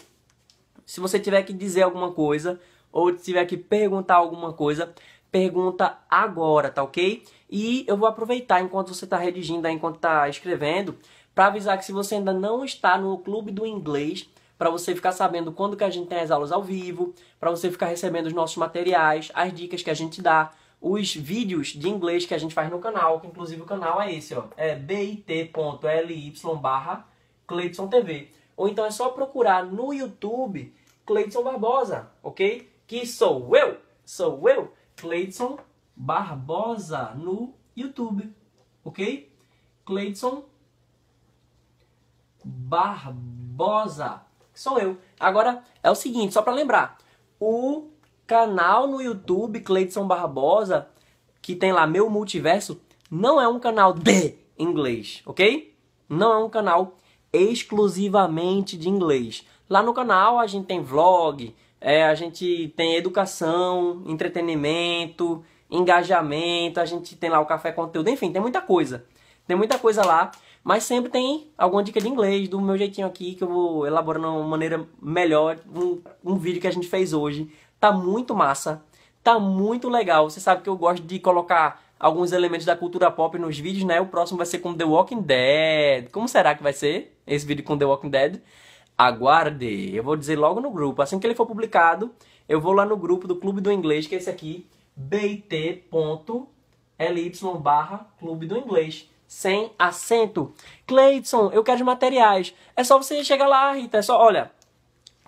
Speaker 1: se você tiver que dizer alguma coisa, ou tiver que perguntar alguma coisa, pergunta agora, tá ok? E eu vou aproveitar enquanto você está redigindo, enquanto está escrevendo, para avisar que se você ainda não está no clube do inglês, para você ficar sabendo quando que a gente tem as aulas ao vivo, para você ficar recebendo os nossos materiais, as dicas que a gente dá, os vídeos de inglês que a gente faz no canal, que inclusive o canal é esse, ó, é bit.ly barra Cleiton TV. Ou então é só procurar no YouTube Cleiton Barbosa, ok? Que sou eu, sou eu, Cleiton Barbosa no YouTube, ok? Cleiton Barbosa, sou eu. Agora é o seguinte, só para lembrar, o canal no YouTube Cleiton Barbosa, que tem lá meu multiverso, não é um canal de inglês, ok? Não é um canal exclusivamente de inglês. Lá no canal a gente tem vlog, é, a gente tem educação, entretenimento, engajamento, a gente tem lá o café conteúdo, enfim, tem muita coisa. Tem muita coisa lá, mas sempre tem alguma dica de inglês do meu jeitinho aqui que eu vou elaborando de uma maneira melhor um, um vídeo que a gente fez hoje Tá muito massa, tá muito legal. Você sabe que eu gosto de colocar alguns elementos da cultura pop nos vídeos, né? O próximo vai ser com The Walking Dead. Como será que vai ser esse vídeo com The Walking Dead? Aguarde, eu vou dizer logo no grupo. Assim que ele for publicado, eu vou lá no grupo do Clube do Inglês, que é esse aqui, bit.ly barra Clube do Inglês sem acento. Cleidson, eu quero os materiais. É só você chegar lá, Rita. É só, olha,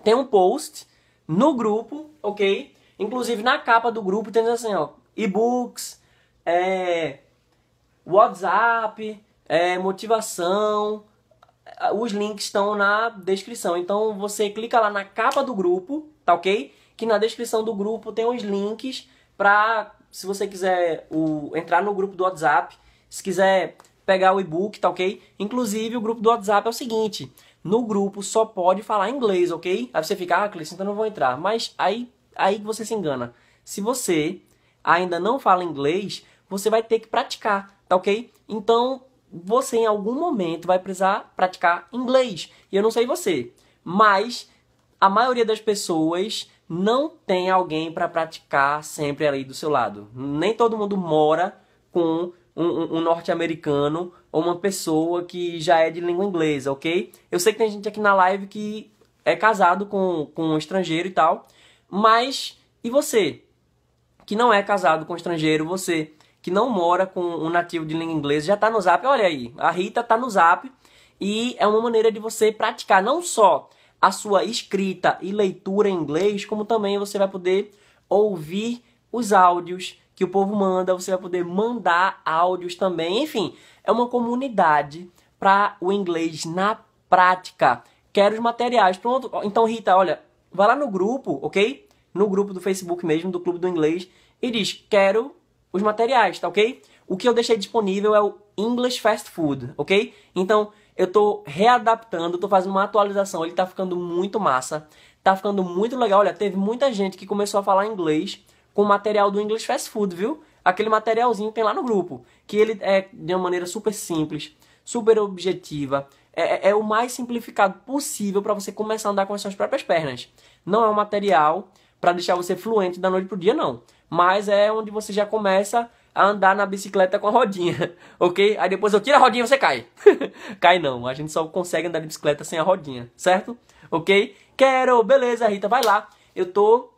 Speaker 1: tem um post no grupo, ok? Inclusive na capa do grupo tem assim, ó, e-books, é, WhatsApp, é, motivação. É, os links estão na descrição. Então você clica lá na capa do grupo, tá ok? Que na descrição do grupo tem os links para se você quiser o, entrar no grupo do WhatsApp, se quiser pegar o e-book, tá ok? Inclusive o grupo do WhatsApp é o seguinte: no grupo só pode falar inglês, ok? Aí você fica, ah, Cleiton, então não vou entrar. Mas aí, aí você se engana. Se você ainda não fala inglês, você vai ter que praticar, tá ok? Então, você em algum momento vai precisar praticar inglês. E eu não sei você, mas a maioria das pessoas não tem alguém para praticar sempre ali do seu lado. Nem todo mundo mora com um, um, um norte-americano ou uma pessoa que já é de língua inglesa, ok? Eu sei que tem gente aqui na live que é casado com, com um estrangeiro e tal, mas e você? Que não é casado com um estrangeiro, você que não mora com um nativo de língua inglesa, já tá no zap, olha aí, a Rita tá no zap e é uma maneira de você praticar não só a sua escrita e leitura em inglês, como também você vai poder ouvir os áudios que o povo manda, você vai poder mandar áudios também, enfim, é uma comunidade para o inglês na prática. Quero os materiais. Pronto. Então, Rita, olha, vai lá no grupo, ok? No grupo do Facebook mesmo, do Clube do Inglês, e diz: quero os materiais, tá ok? O que eu deixei disponível é o English Fast Food, ok? Então, eu tô readaptando, tô fazendo uma atualização, ele tá ficando muito massa, tá ficando muito legal. Olha, teve muita gente que começou a falar inglês com o material do English Fast Food, viu? aquele materialzinho que tem lá no grupo, que ele é de uma maneira super simples, super objetiva, é, é, é o mais simplificado possível para você começar a andar com as suas próprias pernas. Não é um material para deixar você fluente da noite pro dia, não. Mas é onde você já começa a andar na bicicleta com a rodinha, ok? Aí depois eu tiro a rodinha e você cai. cai não, a gente só consegue andar de bicicleta sem a rodinha, certo? Ok? Quero, beleza, Rita, vai lá. Eu tô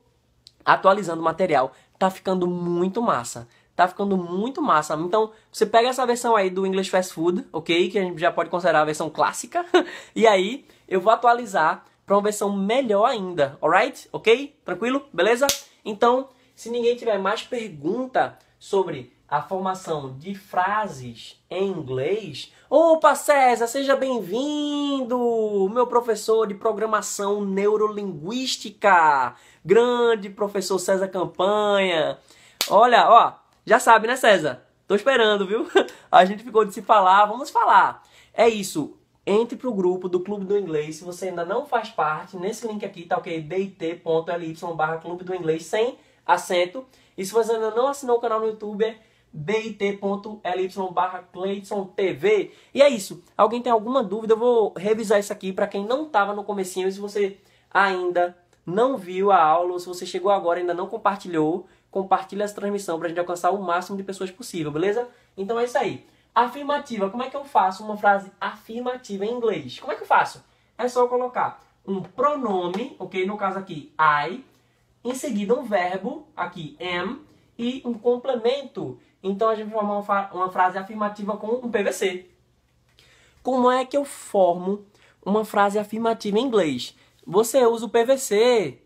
Speaker 1: atualizando o material, tá ficando muito massa tá ficando muito massa. Então, você pega essa versão aí do English Fast Food, ok? Que a gente já pode considerar a versão clássica. e aí, eu vou atualizar para uma versão melhor ainda, alright? Ok? Tranquilo? Beleza? Então, se ninguém tiver mais pergunta sobre a formação de frases em inglês. Opa, César, seja bem-vindo! Meu professor de programação neurolinguística, grande professor César Campanha. Olha, ó, já sabe, né, César? Tô esperando, viu? A gente ficou de se falar, vamos falar. É isso. Entre pro grupo do Clube do Inglês. Se você ainda não faz parte, nesse link aqui tá ok? bit.ly barra Clube do Inglês sem acento. E se você ainda não assinou o canal no YouTube, é bit.ly barra Cleiton TV. E é isso. Alguém tem alguma dúvida? Eu vou revisar isso aqui para quem não tava no comecinho. Se você ainda não viu a aula, ou se você chegou agora e ainda não compartilhou, compartilha essa transmissão para a gente alcançar o máximo de pessoas possível, beleza? Então é isso aí. Afirmativa. Como é que eu faço uma frase afirmativa em inglês? Como é que eu faço? É só colocar um pronome, ok? No caso aqui, I. Em seguida, um verbo, aqui, am. E um complemento. Então a gente vai formar uma frase afirmativa com um PVC. Como é que eu formo uma frase afirmativa em inglês? Você usa o PVC,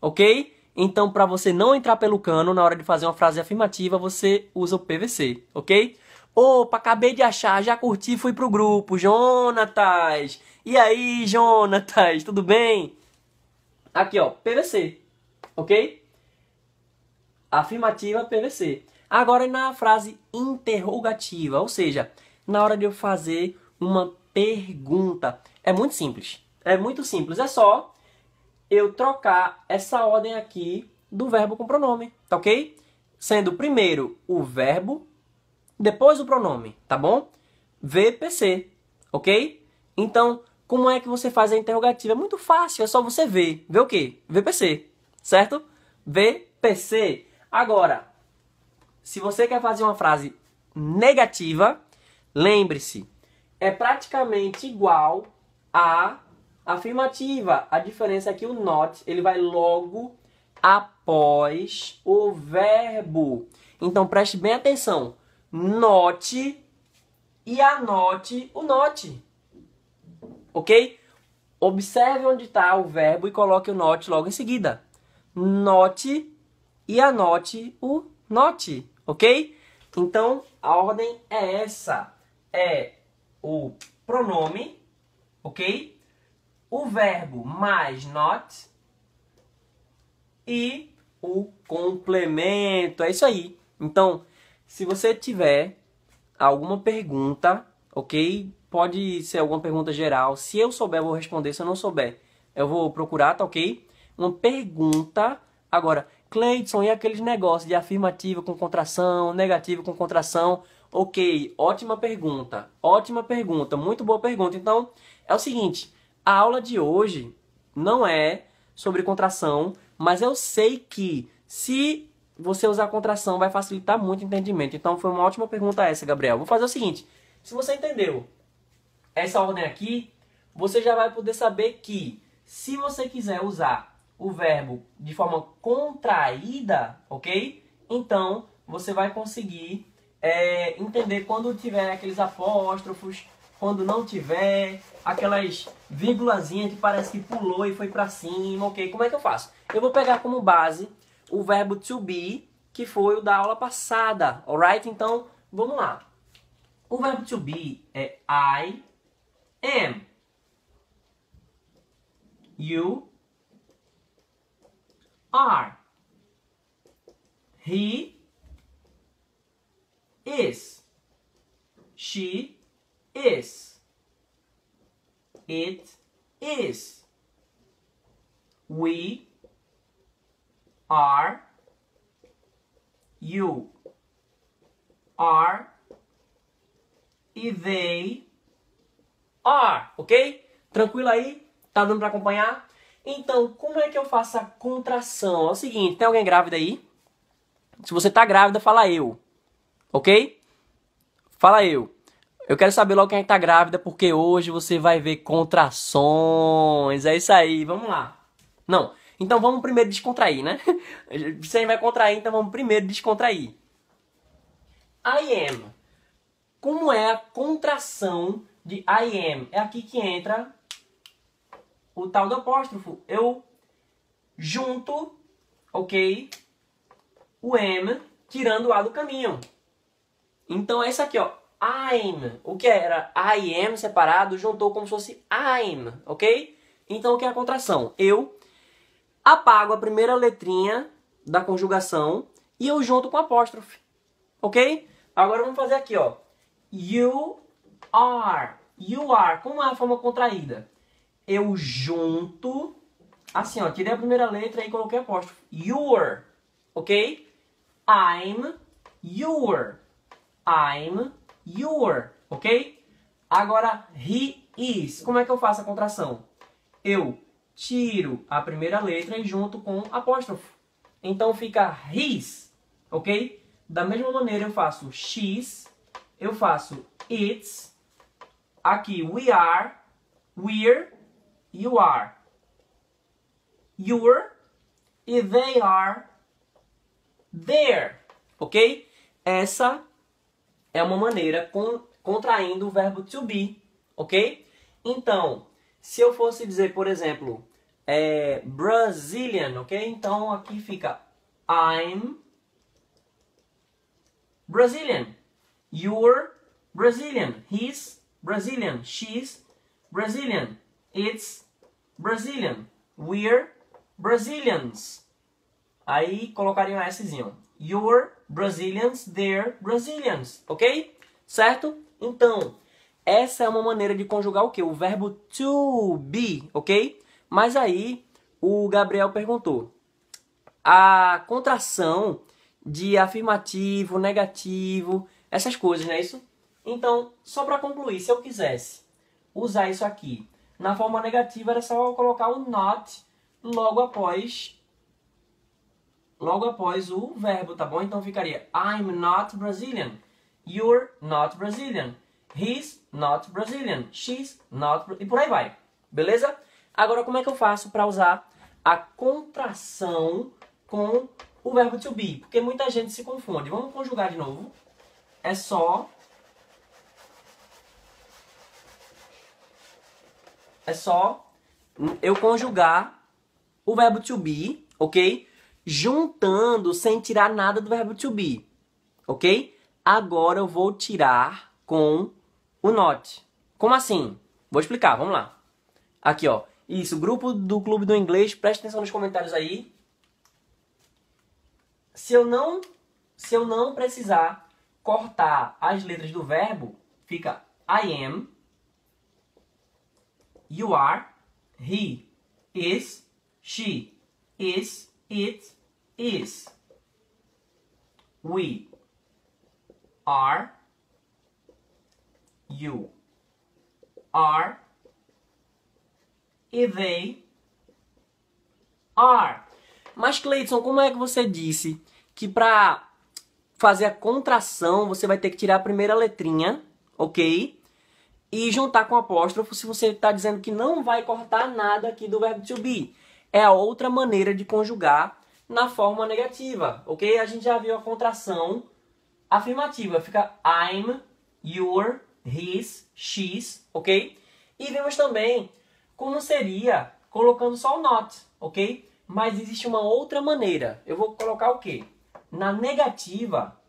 Speaker 1: ok? Então, para você não entrar pelo cano na hora de fazer uma frase afirmativa, você usa o PVC, ok? Opa, acabei de achar, já curti, fui pro grupo, Jonatas. E aí, Jonatas, tudo bem? Aqui, ó, PVC, ok? Afirmativa, PVC. Agora na frase interrogativa, ou seja, na hora de eu fazer uma pergunta. É muito simples, é muito simples, é só eu trocar essa ordem aqui do verbo com pronome, tá ok? Sendo primeiro o verbo, depois o pronome, tá bom? VPC, ok? Então, como é que você faz a interrogativa? É muito fácil, é só você ver. Ver o quê? VPC, certo? VPC. Agora, se você quer fazer uma frase negativa, lembre-se, é praticamente igual a Afirmativa. A diferença é que o not ele vai logo após o verbo. Então preste bem atenção. Note e anote o note. Ok? Observe onde está o verbo e coloque o note logo em seguida. Note e anote o note. Ok? Então a ordem é essa: é o pronome, ok? o verbo mais not e o complemento. É isso aí. Então, se você tiver alguma pergunta, ok? Pode ser alguma pergunta geral. Se eu souber, eu vou responder. Se eu não souber, eu vou procurar, tá ok? Uma pergunta. Agora, Cleidson, e aqueles negócios de afirmativa com contração, negativo com contração? Ok, ótima pergunta. Ótima pergunta, muito boa pergunta. Então, é o seguinte a aula de hoje não é sobre contração, mas eu sei que se você usar contração vai facilitar muito o entendimento. Então foi uma ótima pergunta essa, Gabriel. Vou fazer o seguinte: se você entendeu essa ordem aqui, você já vai poder saber que se você quiser usar o verbo de forma contraída, ok? Então você vai conseguir é, entender quando tiver aqueles apóstrofos, quando não tiver aquelas vírgulazinhas que parece que pulou e foi para cima, ok? Como é que eu faço? Eu vou pegar como base o verbo to be, que foi o da aula passada, alright? Então, vamos lá. O verbo to be é I am. You
Speaker 2: are. He is. She is. It is. We are. You
Speaker 1: are. E they are. Ok? Tranquilo aí? Tá dando para acompanhar? Então, como é que eu faço a contração? É o seguinte, tem alguém grávida aí? Se você tá grávida, fala eu. Ok? Fala eu. Eu quero saber logo quem é tá grávida, porque hoje você vai ver contrações. É isso aí, vamos lá. Não, então vamos primeiro descontrair, né? Você vai contrair, então vamos primeiro descontrair. I am. Como é a contração de I am? É aqui que entra o tal do apóstrofo. Eu junto, ok? O M tirando o A do caminho. Então é isso aqui, ó. I'm. O que era I am separado juntou como se fosse I'm, ok? Então o que é a contração? Eu apago a primeira letrinha da conjugação e eu junto com apóstrofe, ok? Agora vamos fazer aqui, ó. You are. You are. Como é a forma contraída? Eu junto. Assim, ó. Tirei a primeira letra e coloquei apóstrofe. Your. Ok? I'm your. I'm your, ok? Agora, he is. Como é que eu faço a contração? Eu tiro a primeira letra e junto com apóstrofo. Então fica his, ok? Da mesma maneira eu faço x, eu faço it's, aqui we
Speaker 2: are, we're, you are, your
Speaker 1: e they are, there, ok? Essa é uma maneira com, contraindo o verbo to be, ok? Então, se eu fosse dizer, por exemplo, é, Brazilian, ok? Então aqui fica I'm Brazilian. You're Brazilian. He's Brazilian. She's Brazilian. It's Brazilian. We're Brazilians. Aí colocaria um Szinho. You're Brazilians, they're Brazilians, ok? Certo? Então, essa é uma maneira de conjugar o que? O verbo to be, ok? Mas aí, o Gabriel perguntou, a contração de afirmativo, negativo, essas coisas, não é isso? Então, só para concluir, se eu quisesse usar isso aqui na forma negativa, era só eu colocar o not logo após logo após o verbo, tá bom? Então ficaria I'm not Brazilian. You're not Brazilian. He's not Brazilian. She's not e por aí vai. Beleza? Agora como é que eu faço para usar a contração com o verbo to be? Porque muita gente se confunde. Vamos conjugar de novo. É só é só eu conjugar o verbo to be, ok? juntando sem tirar nada do verbo to be, ok? Agora eu vou tirar com o not. Como assim? Vou explicar, vamos lá. Aqui, ó. Isso, grupo do Clube do Inglês, preste atenção nos comentários aí. Se eu não, se eu não precisar cortar as letras do verbo, fica I am, you are, he is, she
Speaker 2: is, it is. We are. You
Speaker 1: are. E they are. Mas Cleiton, como é que você disse que para fazer a contração você vai ter que tirar a primeira letrinha, ok? E juntar com apóstrofo se você está dizendo que não vai cortar nada aqui do verbo to be é a outra maneira de conjugar na forma negativa, ok? A gente já viu a contração afirmativa, fica I'm, your, his, she's, ok? E vimos também como seria colocando só o not, ok? Mas existe uma outra maneira. Eu vou colocar o quê? Na negativa,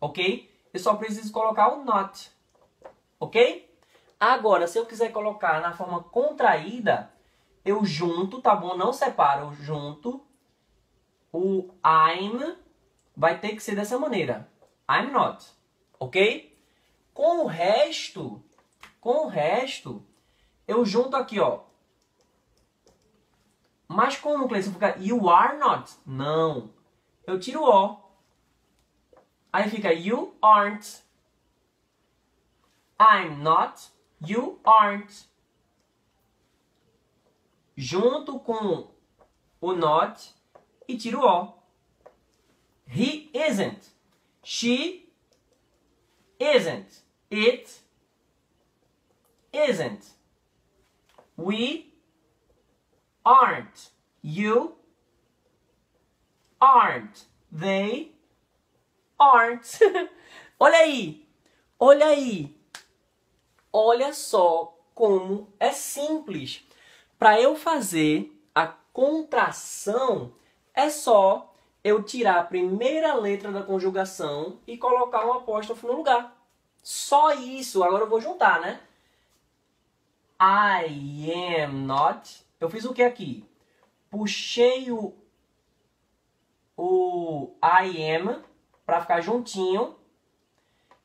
Speaker 1: ok? Eu só preciso colocar o not, ok? Agora, se eu quiser colocar na forma contraída, eu junto, tá bom? Não separo, eu junto. O I'm vai ter que ser dessa maneira. I'm not, ok? Com o resto, com o resto, eu junto aqui, ó. Mas como, Cleiton? Fica you are not. Não. Eu tiro o O. Aí fica you aren't. I'm not. You aren't junto com o not e tiro o O. He isn't. She isn't. It
Speaker 2: isn't. We aren't. You aren't. They aren't.
Speaker 1: Olha aí. Olha aí. Olha só como é simples para eu fazer a contração, é só eu tirar a primeira letra da conjugação e colocar um apóstrofo no lugar. Só isso. Agora eu vou juntar, né? I am not. Eu fiz o que aqui? Puxei o, o I am para ficar juntinho.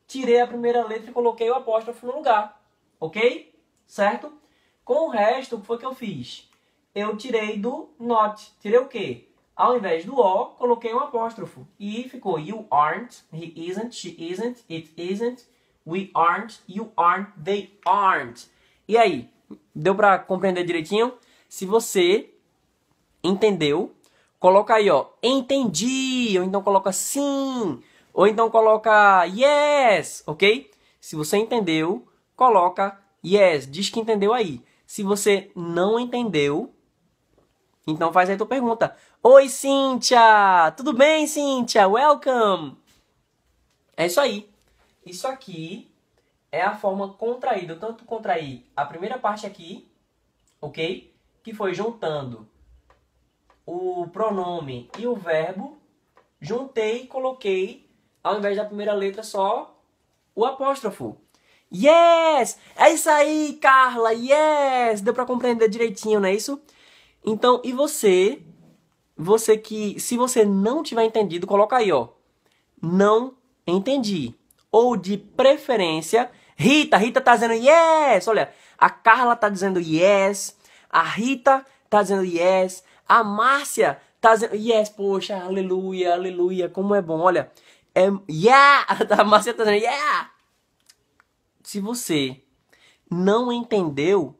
Speaker 1: Tirei a primeira letra e coloquei o apóstrofo no lugar. Ok? Certo? Com o resto, o que foi que eu fiz? Eu tirei do not. Tirei o quê? Ao invés do O, coloquei um apóstrofo. E ficou you aren't, he isn't, she isn't, it isn't, we aren't, you aren't, they aren't. E aí, deu para compreender direitinho? Se você entendeu, coloca aí, ó, entendi, ou então coloca sim, ou então coloca yes, ok? Se você entendeu, coloca yes, diz que entendeu aí. Se você não entendeu, então faz aí tua pergunta. Oi, Cíntia! Tudo bem, Cíntia? Welcome! É isso aí. Isso aqui é a forma contraída. Eu tanto contraí a primeira parte aqui, ok? Que foi juntando o pronome e o verbo. Juntei, coloquei, ao invés da primeira letra, só o apóstrofo. Yes! É isso aí, Carla! Yes! Deu para compreender direitinho, não é isso? Então, e você? Você que, se você não tiver entendido, coloca aí, ó. Não entendi. Ou de preferência, Rita, Rita tá dizendo yes! Olha, a Carla tá dizendo yes, a Rita tá dizendo yes, a Márcia tá dizendo yes, poxa, aleluia, aleluia, como é bom, olha. É, yeah! A Márcia tá dizendo yeah! se você não entendeu,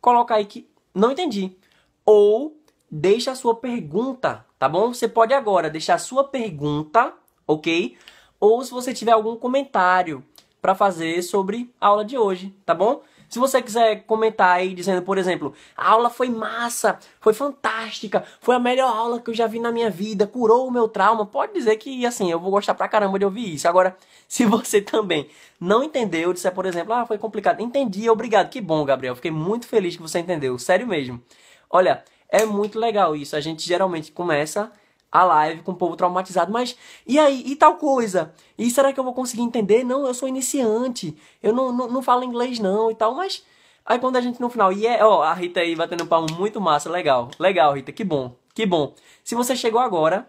Speaker 1: coloca aí que não entendi. Ou deixa a sua pergunta, tá bom? Você pode agora deixar a sua pergunta, ok? Ou se você tiver algum comentário para fazer sobre a aula de hoje, tá bom? Se você quiser comentar aí dizendo, por exemplo, a aula foi massa, foi fantástica, foi a melhor aula que eu já vi na minha vida, curou o meu trauma, pode dizer que assim, eu vou gostar pra caramba de ouvir isso. Agora, se você também não entendeu, disser, por exemplo, ah, foi complicado, entendi, obrigado, que bom, Gabriel, fiquei muito feliz que você entendeu, sério mesmo. Olha, é muito legal isso. A gente geralmente começa a live com o povo traumatizado, mas e aí? E tal coisa? E será que eu vou conseguir entender? Não, eu sou iniciante, eu não, não, não falo inglês não e tal, mas aí quando a gente no final, e é, ó, a Rita aí batendo palmo, muito massa, legal, legal, Rita, que bom, que bom. Se você chegou agora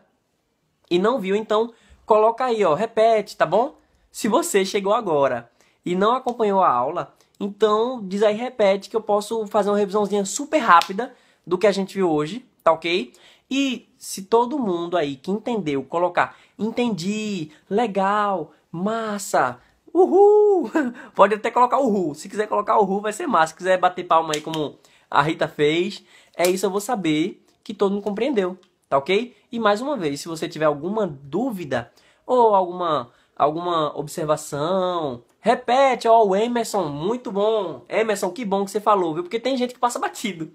Speaker 1: e não viu, então coloca aí, ó, repete, tá bom? Se você chegou agora e não acompanhou a aula, então diz aí, repete, que eu posso fazer uma revisãozinha super rápida do que a gente viu hoje, tá ok? E se todo mundo aí que entendeu colocar entendi, legal, massa, uhul, pode até colocar uhul. Se quiser colocar uhul, vai ser massa. Se quiser bater palma aí como a Rita fez, é isso eu vou saber que todo mundo compreendeu, tá ok? E mais uma vez, se você tiver alguma dúvida ou alguma alguma observação, repete, ó, o Emerson, muito bom. Emerson, que bom que você falou, viu? Porque tem gente que passa batido.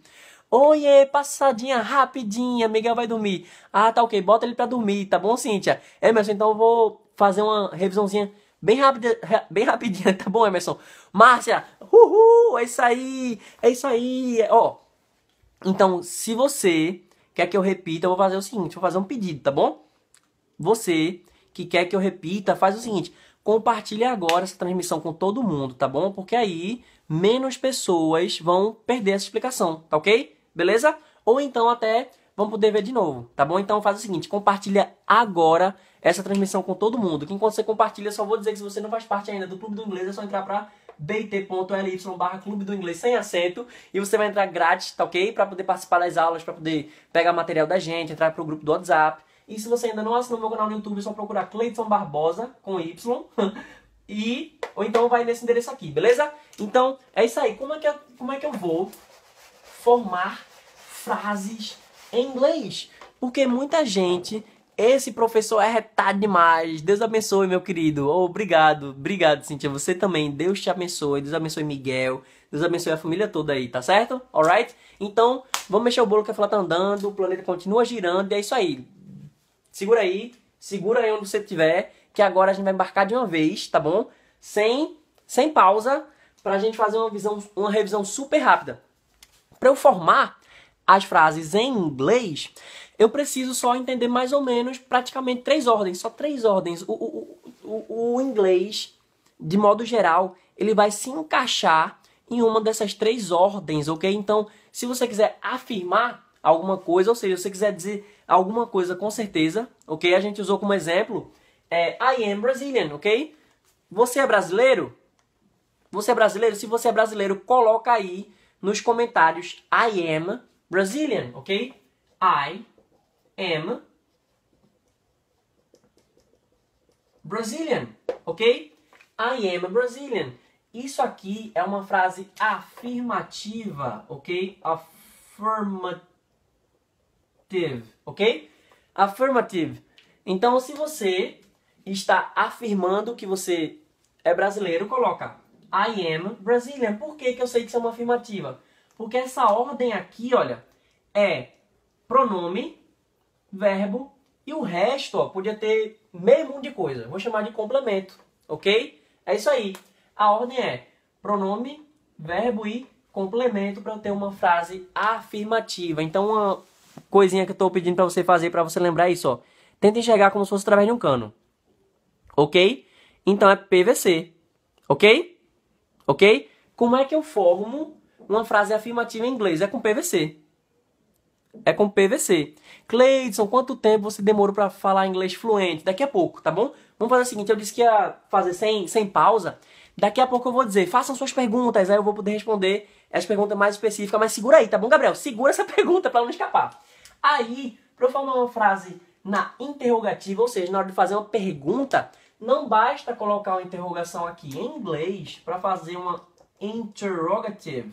Speaker 1: Oiê, passadinha rapidinha, Miguel vai dormir. Ah, tá ok, bota ele pra dormir, tá bom, Cíntia? Emerson, então eu vou fazer uma revisãozinha bem rápida, bem rapidinha, tá bom, Emerson? Márcia, uhul, é isso aí, é isso aí, ó. Então, se você quer que eu repita, eu vou fazer o seguinte, vou fazer um pedido, tá bom? Você que quer que eu repita, faz o seguinte, compartilhe agora essa transmissão com todo mundo, tá bom? Porque aí menos pessoas vão perder essa explicação, tá ok? beleza? Ou então até vamos poder ver de novo, tá bom? Então faz o seguinte, compartilha agora essa transmissão com todo mundo. Que enquanto você compartilha, só vou dizer que se você não faz parte ainda do Clube do Inglês, é só entrar pra bit.ly barra Clube do Inglês sem acento e você vai entrar grátis, tá ok? Pra poder participar das aulas, pra poder pegar material da gente, entrar pro grupo do WhatsApp. E se você ainda não assinou meu canal no YouTube, é só procurar Cleiton Barbosa com Y. e ou então vai nesse endereço aqui, beleza? Então, é isso aí. Como é que eu, como é que eu vou formar frases em inglês. Porque muita gente, esse professor é retado demais. Deus abençoe, meu querido. Oh, obrigado, obrigado, Cintia. Você também. Deus te abençoe. Deus abençoe Miguel. Deus abençoe a família toda aí, tá certo? Alright? Então, vamos mexer o bolo que a fila tá andando. O planeta continua girando e é isso aí. Segura aí. Segura aí onde você estiver. Que agora a gente vai embarcar de uma vez, tá bom? Sem, sem pausa. Pra gente fazer uma, visão, uma revisão super rápida para eu formar as frases em inglês, eu preciso só entender mais ou menos praticamente três ordens, só três ordens. O, o, o, o inglês, de modo geral, ele vai se encaixar em uma dessas três ordens, ok? Então, se você quiser afirmar alguma coisa, ou seja, se você quiser dizer alguma coisa com certeza, ok? A gente usou como exemplo é, I am Brazilian, ok? Você é brasileiro? Você é brasileiro? Se você é brasileiro, coloca aí nos comentários I am Brazilian, ok? I am Brazilian, ok? I am Brazilian. Isso aqui é uma frase afirmativa, ok? Affirmative, ok? Affirmative. Então, se você está afirmando que você é brasileiro, coloca I am Brazilian. Por que, que eu sei que isso é uma afirmativa? Porque essa ordem aqui, olha, é pronome, verbo e o resto, ó, podia ter meio mundo de coisa. Vou chamar de complemento, ok? É isso aí. A ordem é pronome, verbo e complemento para eu ter uma frase afirmativa. Então, uma coisinha que eu estou pedindo para você fazer, para você lembrar isso, ó. Tenta enxergar como se fosse através de um cano, ok? Então, é PVC, ok? Ok? Como é que eu formo uma frase afirmativa em inglês? É com PVC. É com PVC. Cleidson, quanto tempo você demorou para falar inglês fluente? Daqui a pouco, tá bom? Vamos fazer o seguinte, eu disse que ia fazer sem, sem pausa. Daqui a pouco eu vou dizer, façam suas perguntas, aí eu vou poder responder as perguntas mais específicas. Mas segura aí, tá bom, Gabriel? Segura essa pergunta para não escapar. Aí, para eu formar uma frase na interrogativa, ou seja, na hora de fazer uma pergunta, não basta colocar uma interrogação aqui em inglês para fazer uma interrogative.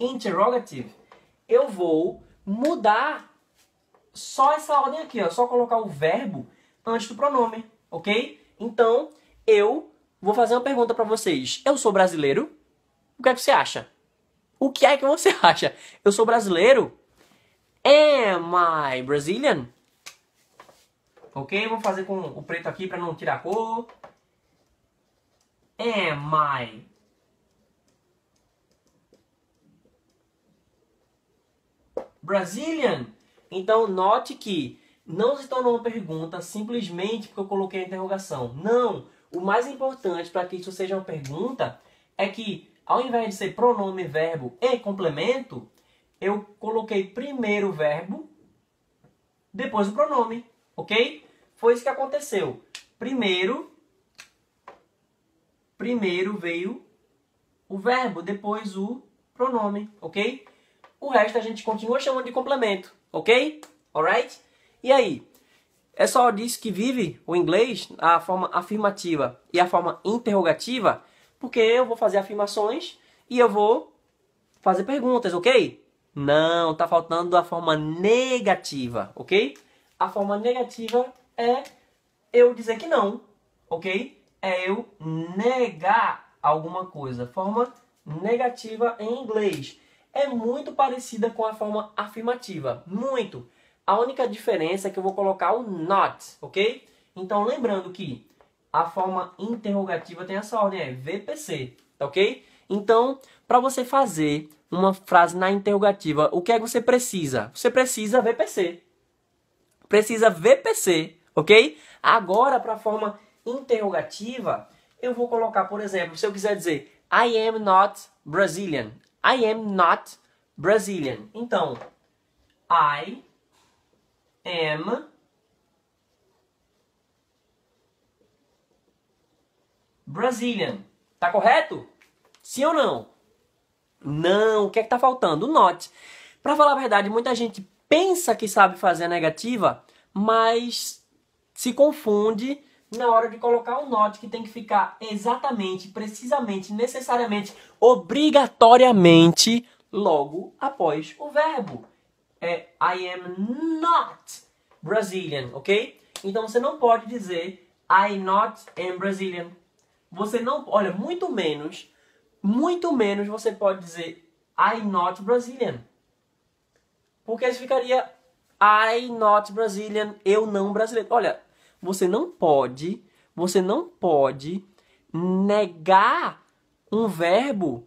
Speaker 1: Interrogative. Eu vou mudar só essa ordem aqui, ó, só colocar o verbo antes do pronome, ok? Então, eu vou fazer uma pergunta para vocês. Eu sou brasileiro? O que é que você acha? O que é que você acha? Eu sou brasileiro? Am I Brazilian? Ok? Vou fazer com o preto aqui para não tirar a cor. Am I? Brazilian? Então, note que não se tornou uma pergunta simplesmente porque eu coloquei a interrogação. Não! O mais importante para que isso seja uma pergunta é que, ao invés de ser pronome, verbo e complemento, eu coloquei primeiro o verbo, depois o pronome, ok? Foi isso que aconteceu. Primeiro, primeiro veio o verbo, depois o pronome, ok? O resto a gente continua chamando de complemento, ok? Alright? E aí? É só disso que vive o inglês, a forma afirmativa e a forma interrogativa, porque eu vou fazer afirmações e eu vou fazer perguntas, ok? Não, tá faltando a forma negativa, ok? A forma negativa é eu dizer que não, ok? É eu negar alguma coisa. Forma negativa em inglês é muito parecida com a forma afirmativa, muito. A única diferença é que eu vou colocar o not, ok? Então, lembrando que a forma interrogativa tem essa ordem, é VPC, tá ok? Então, para você fazer uma frase na interrogativa, o que é que você precisa? Você precisa VPC. Precisa VPC ok? Agora, para a forma interrogativa, eu vou colocar, por exemplo, se eu quiser dizer I am not Brazilian. I am not Brazilian. Então, I am Brazilian. Tá correto? Sim ou não? Não. O que é que tá faltando? O not. Para falar a verdade, muita gente pensa que sabe fazer a negativa, mas se confunde na hora de colocar o note que tem que ficar exatamente, precisamente, necessariamente, obrigatoriamente logo após o verbo. É I am not Brazilian, ok? Então você não pode dizer I not am Brazilian. Você não, olha, muito menos, muito menos você pode dizer I not Brazilian. Porque isso ficaria I not Brazilian, eu não brasileiro. Olha, você não pode, você não pode negar um verbo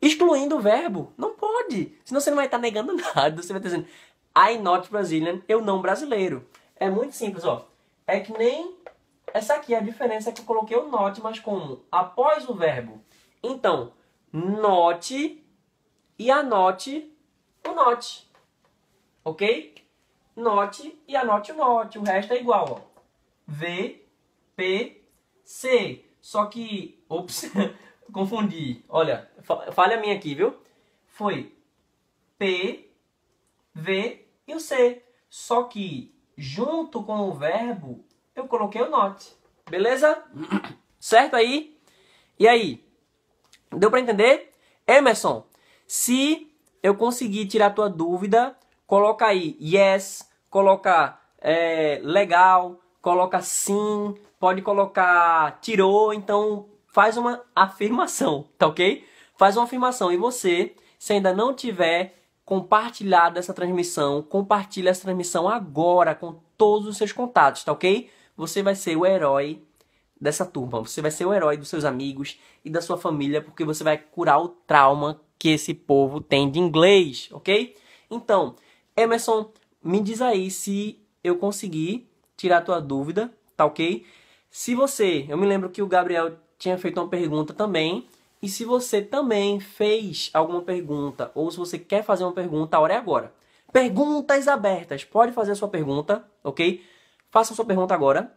Speaker 1: excluindo o verbo. Não pode. Senão você não vai estar tá negando nada. Você vai estar tá dizendo I not Brazilian, eu não brasileiro. É muito simples, ó. É que nem essa aqui é a diferença é que eu coloquei o not, mas como após o verbo. Então, note e anote o note, OK? Note e anote o note, O resto é igual, ó. V, P, C. Só que, ops, confundi. Olha, falha minha aqui, viu? Foi P, V e o C. Só que, junto com o verbo, eu coloquei o not. Beleza? Certo aí? E aí? Deu para entender? Emerson, se eu conseguir tirar tua dúvida, coloca aí yes, coloca é, legal, coloca sim, pode colocar tirou, então faz uma afirmação, tá ok? Faz uma afirmação e você, se ainda não tiver compartilhado essa transmissão, compartilha essa transmissão agora com todos os seus contatos, tá ok? Você vai ser o herói dessa turma, você vai ser o herói dos seus amigos e da sua família, porque você vai curar o trauma que esse povo tem de inglês, ok? Então, Emerson, me diz aí se eu consegui tirar a tua dúvida, tá ok? Se você, eu me lembro que o Gabriel tinha feito uma pergunta também, e se você também fez alguma pergunta, ou se você quer fazer uma pergunta, a hora é agora. Perguntas abertas, pode fazer a sua pergunta, ok? Faça a sua pergunta agora,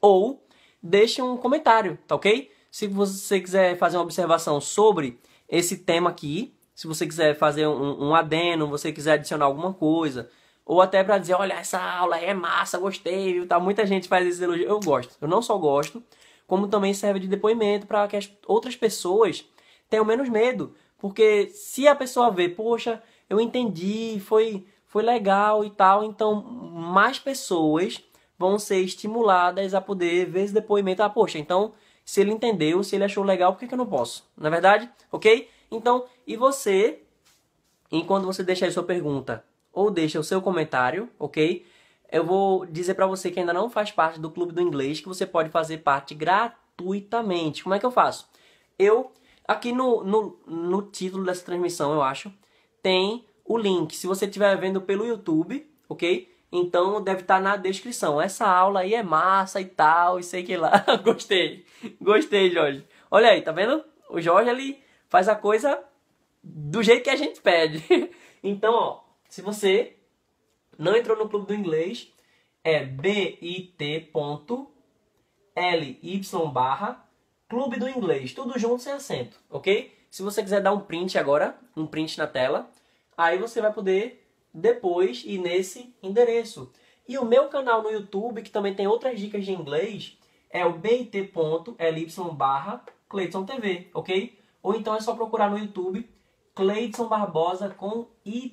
Speaker 1: ou deixe um comentário, tá ok? Se você quiser fazer uma observação sobre esse tema aqui, se você quiser fazer um, um adeno, você quiser adicionar alguma coisa, ou até para dizer, olha, essa aula é massa, gostei, viu? Tá, muita gente faz esse elogio Eu gosto. Eu não só gosto, como também serve de depoimento para que as outras pessoas tenham menos medo, porque se a pessoa vê, poxa, eu entendi, foi foi legal e tal, então mais pessoas vão ser estimuladas a poder ver esse depoimento. Ah, poxa, então se ele entendeu, se ele achou legal, por que, que eu não posso? Na é verdade, ok? Então, e você, enquanto você deixa aí sua pergunta, ou deixa o seu comentário, ok? Eu vou dizer para você que ainda não faz parte do Clube do Inglês que você pode fazer parte gratuitamente. Como é que eu faço? Eu, aqui no, no, no título dessa transmissão, eu acho, tem o link. Se você estiver vendo pelo YouTube, ok? Então deve estar tá na descrição. Essa aula aí é massa e tal, e sei que lá. Gostei. Gostei, Jorge. Olha aí, tá vendo? O Jorge ele faz a coisa do jeito que a gente pede. então, ó, se você não entrou no clube do inglês, é bit.ly barra clube do inglês, tudo junto sem acento, ok? Se você quiser dar um print agora, um print na tela, aí você vai poder depois ir nesse endereço. E o meu canal no YouTube, que também tem outras dicas de inglês, é o bit.ly barra Cleiton TV, ok? Ou então é só procurar no YouTube Cleiton Barbosa com Y,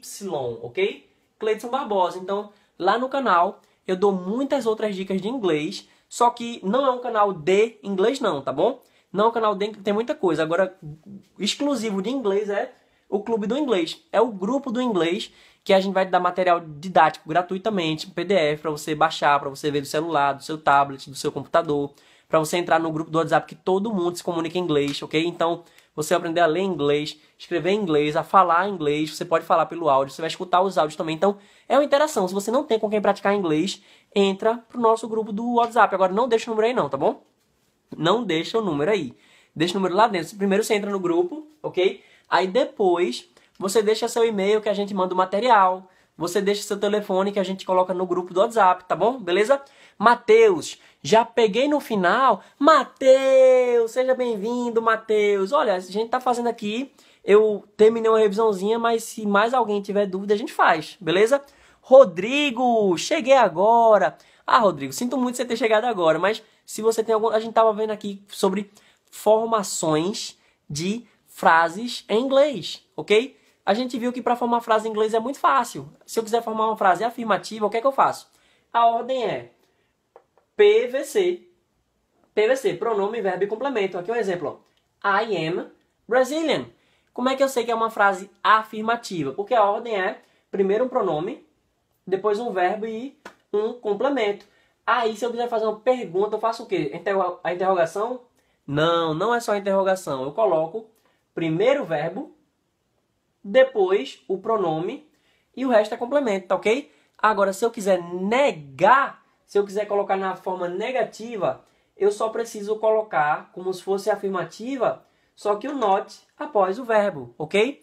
Speaker 1: ok? Cleiton Barbosa. Então, lá no canal eu dou muitas outras dicas de inglês, só que não é um canal de inglês não, tá bom? Não é um canal de tem muita coisa. Agora, exclusivo de inglês é o Clube do Inglês. É o grupo do inglês que a gente vai dar material didático gratuitamente, PDF para você baixar, para você ver do celular, do seu tablet, do seu computador, para você entrar no grupo do WhatsApp que todo mundo se comunica em inglês, ok? Então, você aprender a ler inglês, escrever inglês, a falar inglês, você pode falar pelo áudio, você vai escutar os áudios também. Então, é uma interação. Se você não tem com quem praticar inglês, entra pro nosso grupo do WhatsApp. Agora, não deixa o número aí não, tá bom? Não deixa o número aí. Deixa o número lá dentro. Primeiro você entra no grupo, ok? Aí depois você deixa seu e-mail que a gente manda o material. Você deixa seu telefone que a gente coloca no grupo do WhatsApp, tá bom? Beleza? Mateus, já peguei no final. Matheus, seja bem-vindo, Matheus. Olha, a gente tá fazendo aqui. Eu terminei uma revisãozinha, mas se mais alguém tiver dúvida, a gente faz, beleza? Rodrigo, cheguei agora. Ah, Rodrigo, sinto muito você ter chegado agora, mas se você tem algum. A gente tava vendo aqui sobre formações de frases em inglês, ok? A gente viu que para formar frase em inglês é muito fácil. Se eu quiser formar uma frase afirmativa, o que é que eu faço? A ordem é PVC. PVC, pronome, verbo e complemento. Aqui um exemplo. I am Brazilian. Como é que eu sei que é uma frase afirmativa? Porque a ordem é primeiro um pronome, depois um verbo e um complemento. Aí, se eu quiser fazer uma pergunta, eu faço o quê? A interrogação? Não, não é só a interrogação. Eu coloco primeiro o verbo, depois o pronome e o resto é complemento, tá ok? Agora, se eu quiser negar se eu quiser colocar na forma negativa, eu só preciso colocar como se fosse afirmativa, só que o not após o verbo, ok?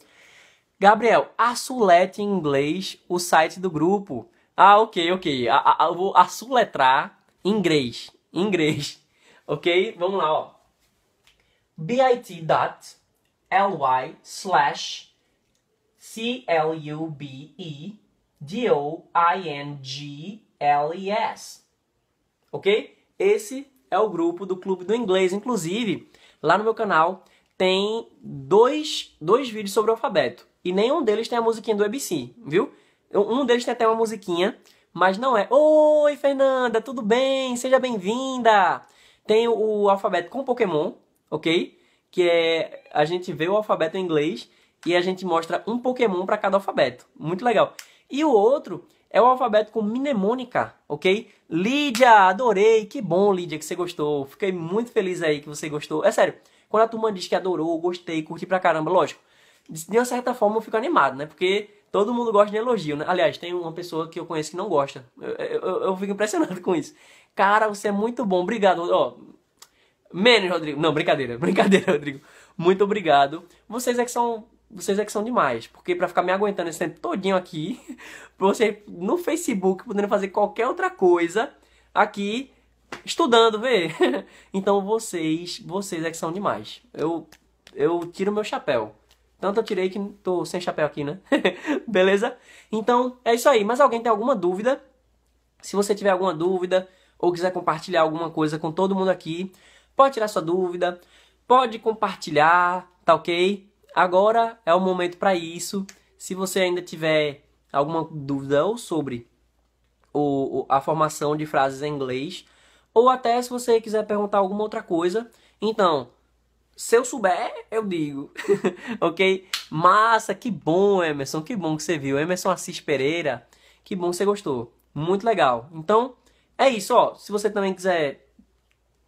Speaker 1: Gabriel, a em inglês, o site do grupo. Ah, ok, ok. eu vou assuletrar em inglês. Em inglês. Ok? Vamos lá, ó. bit.ly slash C-L-U-B-E D-O-I-N-G LES. Ok? Esse é o grupo do Clube do Inglês. Inclusive, lá no meu canal tem dois, dois vídeos sobre o alfabeto. E nenhum deles tem a musiquinha do ABC, viu? Um deles tem até uma musiquinha, mas não é. Oi, Fernanda, tudo bem? Seja bem-vinda! Tem o alfabeto com Pokémon, ok? Que é. A gente vê o alfabeto em inglês e a gente mostra um Pokémon para cada alfabeto. Muito legal. E o outro é o alfabeto com mnemônica, ok? Lídia, adorei, que bom, Lídia, que você gostou. Fiquei muito feliz aí que você gostou. É sério, quando a turma diz que adorou, gostei, curti pra caramba, lógico, de uma certa forma eu fico animado, né? Porque todo mundo gosta de elogio, né? Aliás, tem uma pessoa que eu conheço que não gosta. Eu, eu, eu fico impressionado com isso. Cara, você é muito bom, obrigado. Ó, menos, Rodrigo. Não, brincadeira, brincadeira, Rodrigo. Muito obrigado. Vocês é que são vocês é que são demais, porque para ficar me aguentando esse tempo todinho aqui, você no Facebook podendo fazer qualquer outra coisa aqui estudando, vê. então vocês, vocês é que são demais. Eu eu tiro meu chapéu. Tanto eu tirei que tô sem chapéu aqui, né? Beleza? Então é isso aí. Mas alguém tem alguma dúvida? Se você tiver alguma dúvida ou quiser compartilhar alguma coisa com todo mundo aqui, pode tirar sua dúvida, pode compartilhar, tá ok? Agora é o momento para isso. Se você ainda tiver alguma dúvida ou sobre o, a formação de frases em inglês, ou até se você quiser perguntar alguma outra coisa, então, se eu souber, eu digo, ok? Massa, que bom, Emerson, que bom que você viu. Emerson Assis Pereira, que bom que você gostou. Muito legal. Então, é isso, ó. Se você também quiser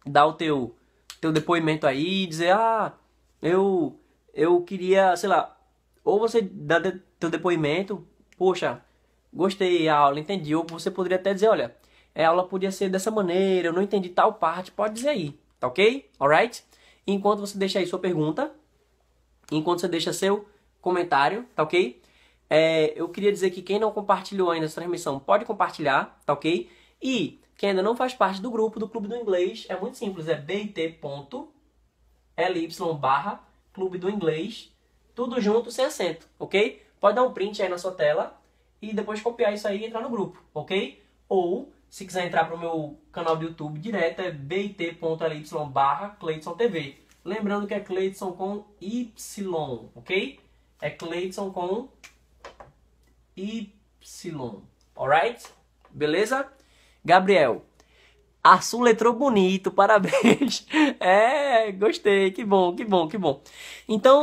Speaker 1: dar o teu, teu depoimento aí, dizer, ah, eu eu queria, sei lá, ou você dá de, teu depoimento, poxa, gostei da aula, entendi, ou você poderia até dizer, olha, a aula podia ser dessa maneira, eu não entendi tal parte, pode dizer aí, tá ok? Alright? Enquanto você deixa aí sua pergunta, enquanto você deixa seu comentário, tá ok? É, eu queria dizer que quem não compartilhou ainda essa transmissão pode compartilhar, tá ok? E quem ainda não faz parte do grupo do Clube do Inglês, é muito simples, é bit.ly barra Clube do Inglês, tudo junto, sem acento, ok? Pode dar um print aí na sua tela e depois copiar isso aí e entrar no grupo, ok? Ou, se quiser entrar para o meu canal do YouTube direto, é bit.ly barra TV. Lembrando que é Cleidson com Y, ok? É Cleidson com Y, alright? Beleza? Gabriel, Arsul letrou bonito, parabéns. É, gostei, que bom, que bom, que bom. Então,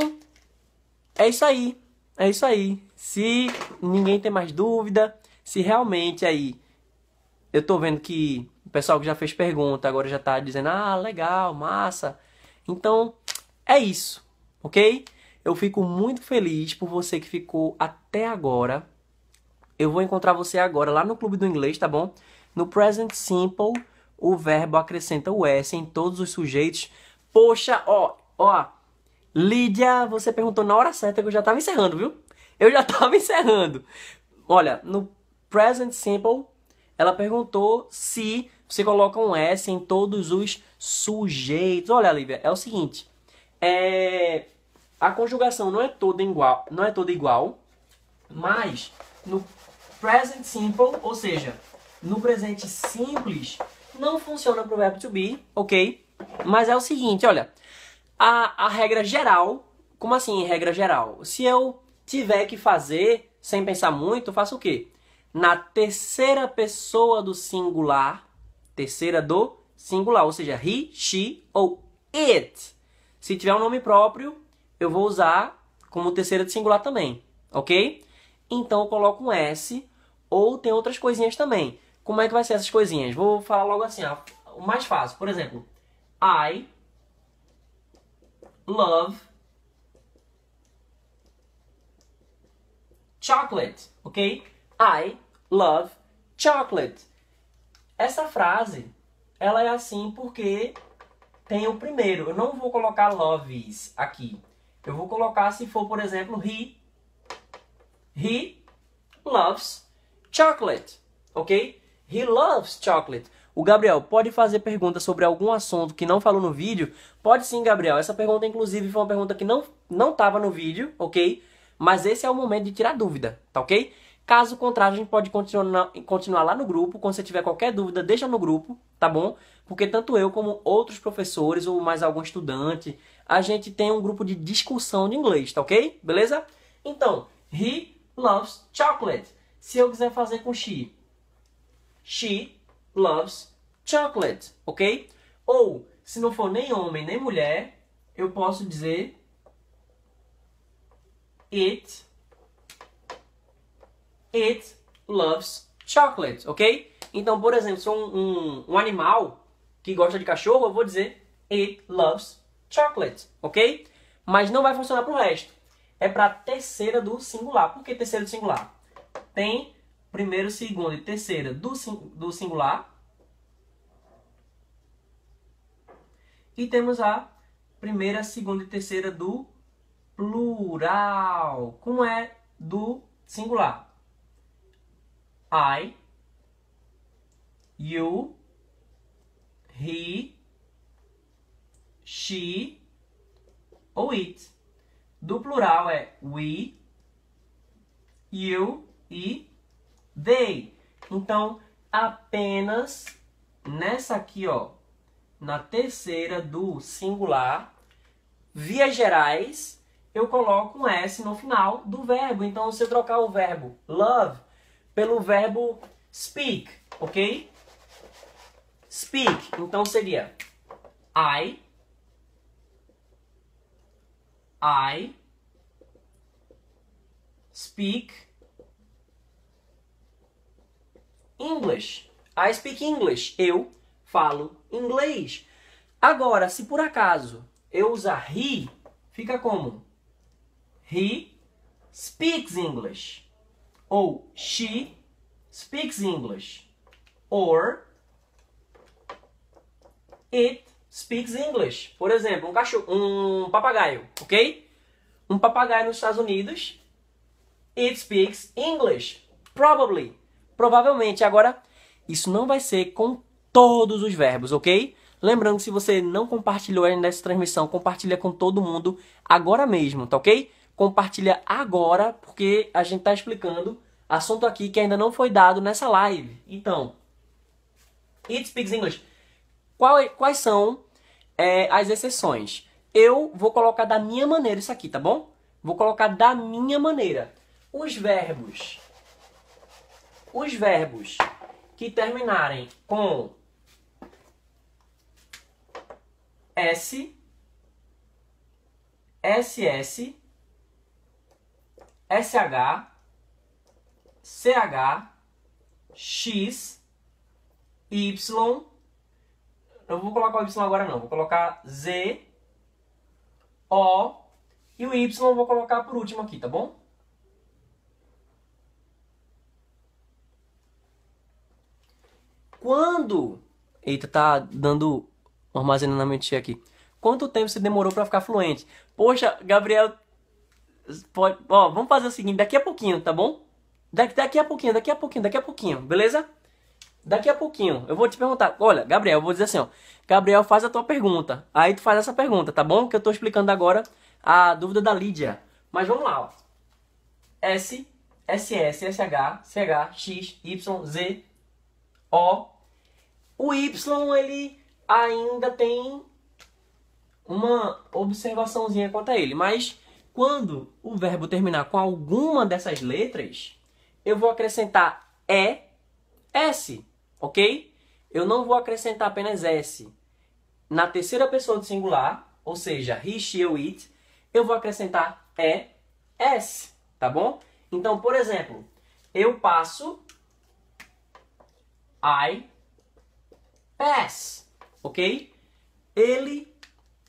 Speaker 1: é isso aí, é isso aí. Se ninguém tem mais dúvida, se realmente aí eu tô vendo que o pessoal que já fez pergunta agora já tá dizendo, ah, legal, massa. Então, é isso, ok? Eu fico muito feliz por você que ficou até agora. Eu vou encontrar você agora lá no Clube do Inglês, tá bom? No Present Simple o verbo acrescenta o S em todos os sujeitos. Poxa, ó, ó. Lídia, você perguntou na hora certa que eu já estava encerrando, viu? Eu já estava encerrando. Olha, no present simple, ela perguntou se você coloca um S em todos os sujeitos. Olha, Lívia, é o seguinte. É... A conjugação não é toda igual, não é toda igual, mas no present simple, ou seja, no presente simples, não funciona para o verbo to be, ok? Mas é o seguinte, olha. A, a regra geral... Como assim, regra geral? Se eu tiver que fazer sem pensar muito, faço o quê? Na terceira pessoa do singular, terceira do singular, ou seja, he, she ou it. Se tiver um nome próprio, eu vou usar como terceira de singular também, ok? Então eu coloco um S ou tem outras coisinhas também como é que vai ser essas coisinhas? Vou falar logo assim, ó, o mais fácil. Por exemplo, I love chocolate, ok? I love chocolate. Essa frase, ela é assim porque tem o primeiro. Eu não vou colocar loves aqui. Eu vou colocar se for, por exemplo, he. He loves chocolate, ok? He loves chocolate. O Gabriel, pode fazer pergunta sobre algum assunto que não falou no vídeo? Pode sim, Gabriel. Essa pergunta, inclusive, foi uma pergunta que não não estava no vídeo, ok? Mas esse é o momento de tirar dúvida, tá ok? Caso contrário, a gente pode continuar, continuar lá no grupo. Quando você tiver qualquer dúvida, deixa no grupo, tá bom? Porque tanto eu como outros professores ou mais algum estudante, a gente tem um grupo de discussão de inglês, tá ok? Beleza? Então, he loves chocolate. Se eu quiser fazer com she, She loves chocolate, ok? Ou, se não for nem homem nem mulher, eu posso dizer It It loves chocolate, ok? Então, por exemplo, se um, um, um animal que gosta de cachorro, eu vou dizer It loves chocolate, ok? Mas não vai funcionar para o resto. É para terceira do singular. Por que terceira do singular? Tem primeiro, segundo e terceira do, do singular. E temos a primeira, segunda e terceira do plural. Como é do singular? I, you, he, she ou it. Do plural é we, you e they. Então, apenas nessa aqui, ó, na terceira do singular, via gerais, eu coloco um S no final do verbo. Então, se eu trocar o verbo love pelo verbo speak, ok? Speak. Então, seria I, I, speak, English. I speak English. Eu falo inglês. Agora, se por acaso eu usar he, fica como? He speaks English. Ou she speaks English. Or it speaks English. Por exemplo, um cachorro, um papagaio, ok? Um papagaio nos Estados Unidos, it speaks English, probably. Provavelmente. Agora, isso não vai ser com todos os verbos, ok? Lembrando que se você não compartilhou ainda essa transmissão, compartilha com todo mundo agora mesmo, tá ok? Compartilha agora, porque a gente tá explicando assunto aqui que ainda não foi dado nessa live. Então, It Speaks English. Qual, é, quais são é, as exceções? Eu vou colocar da minha maneira isso aqui, tá bom? Vou colocar da minha maneira. Os verbos os verbos que terminarem com S, SS, SH, CH, X, Y. Não vou colocar o Y agora não, vou colocar Z, O e o Y vou colocar por último aqui, tá bom? Quando. Eita, tá dando um armazenamento aqui. Quanto tempo você demorou para ficar fluente? Poxa, Gabriel. Pode... Ó, vamos fazer o seguinte: daqui a pouquinho, tá bom? Daqui, daqui a pouquinho, daqui a pouquinho, daqui a pouquinho, beleza? Daqui a pouquinho, eu vou te perguntar. Olha, Gabriel, eu vou dizer assim, ó. Gabriel, faz a tua pergunta. Aí tu faz essa pergunta, tá bom? Que eu tô explicando agora a dúvida da Lídia. Mas vamos lá, ó. S, S, S, S, H, C, H, X, Y, Z, o. O Y, ele ainda tem uma observaçãozinha quanto a ele, mas quando o verbo terminar com alguma dessas letras, eu vou acrescentar E, S, ok? Eu não vou acrescentar apenas S. Na terceira pessoa do singular, ou seja, he, she, eu, it, eu vou acrescentar E, S, tá bom? Então, por exemplo, eu passo I pass, ok? Ele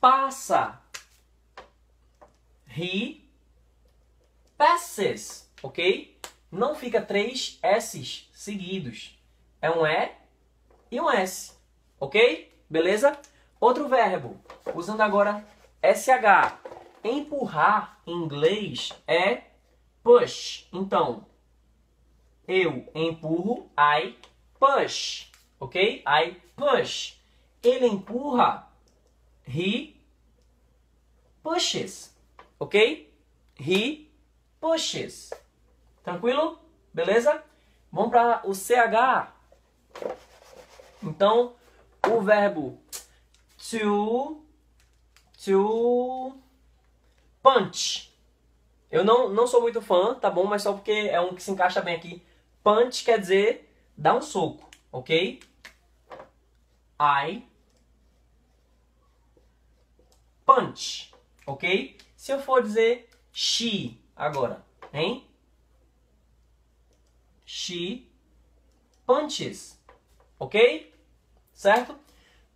Speaker 1: passa. He passes, ok? Não fica três S's seguidos. É um E e um S, ok? Beleza? Outro verbo, usando agora SH. Empurrar em inglês é push. Então, eu empurro, I push, ok? I push. Ele empurra. He pushes, ok? He pushes. Tranquilo? Beleza? Vamos para o CH. Então, o verbo to, to punch. Eu não, não sou muito fã, tá bom? Mas só porque é um que se encaixa bem aqui. Punch quer dizer dá um soco, ok? I punch, ok? Se eu for dizer she agora, hein? She punches, ok? Certo?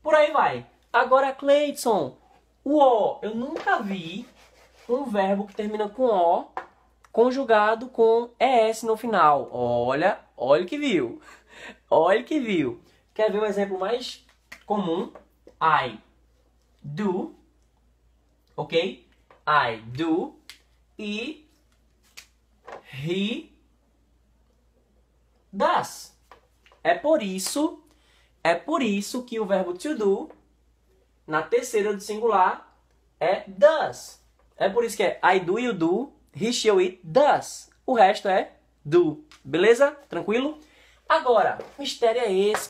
Speaker 1: Por aí vai. Agora, Cleiton, o O, eu nunca vi um verbo que termina com O conjugado com ES no final. Olha Olha que viu. Olha que viu. Quer ver um exemplo mais comum? I do. Ok? I do. E he does. É por isso, é por isso que o verbo to do na terceira do singular é does. É por isso que é I do, you do, he, she, it, does. O resto é do. Beleza? Tranquilo? Agora, o mistério é esse.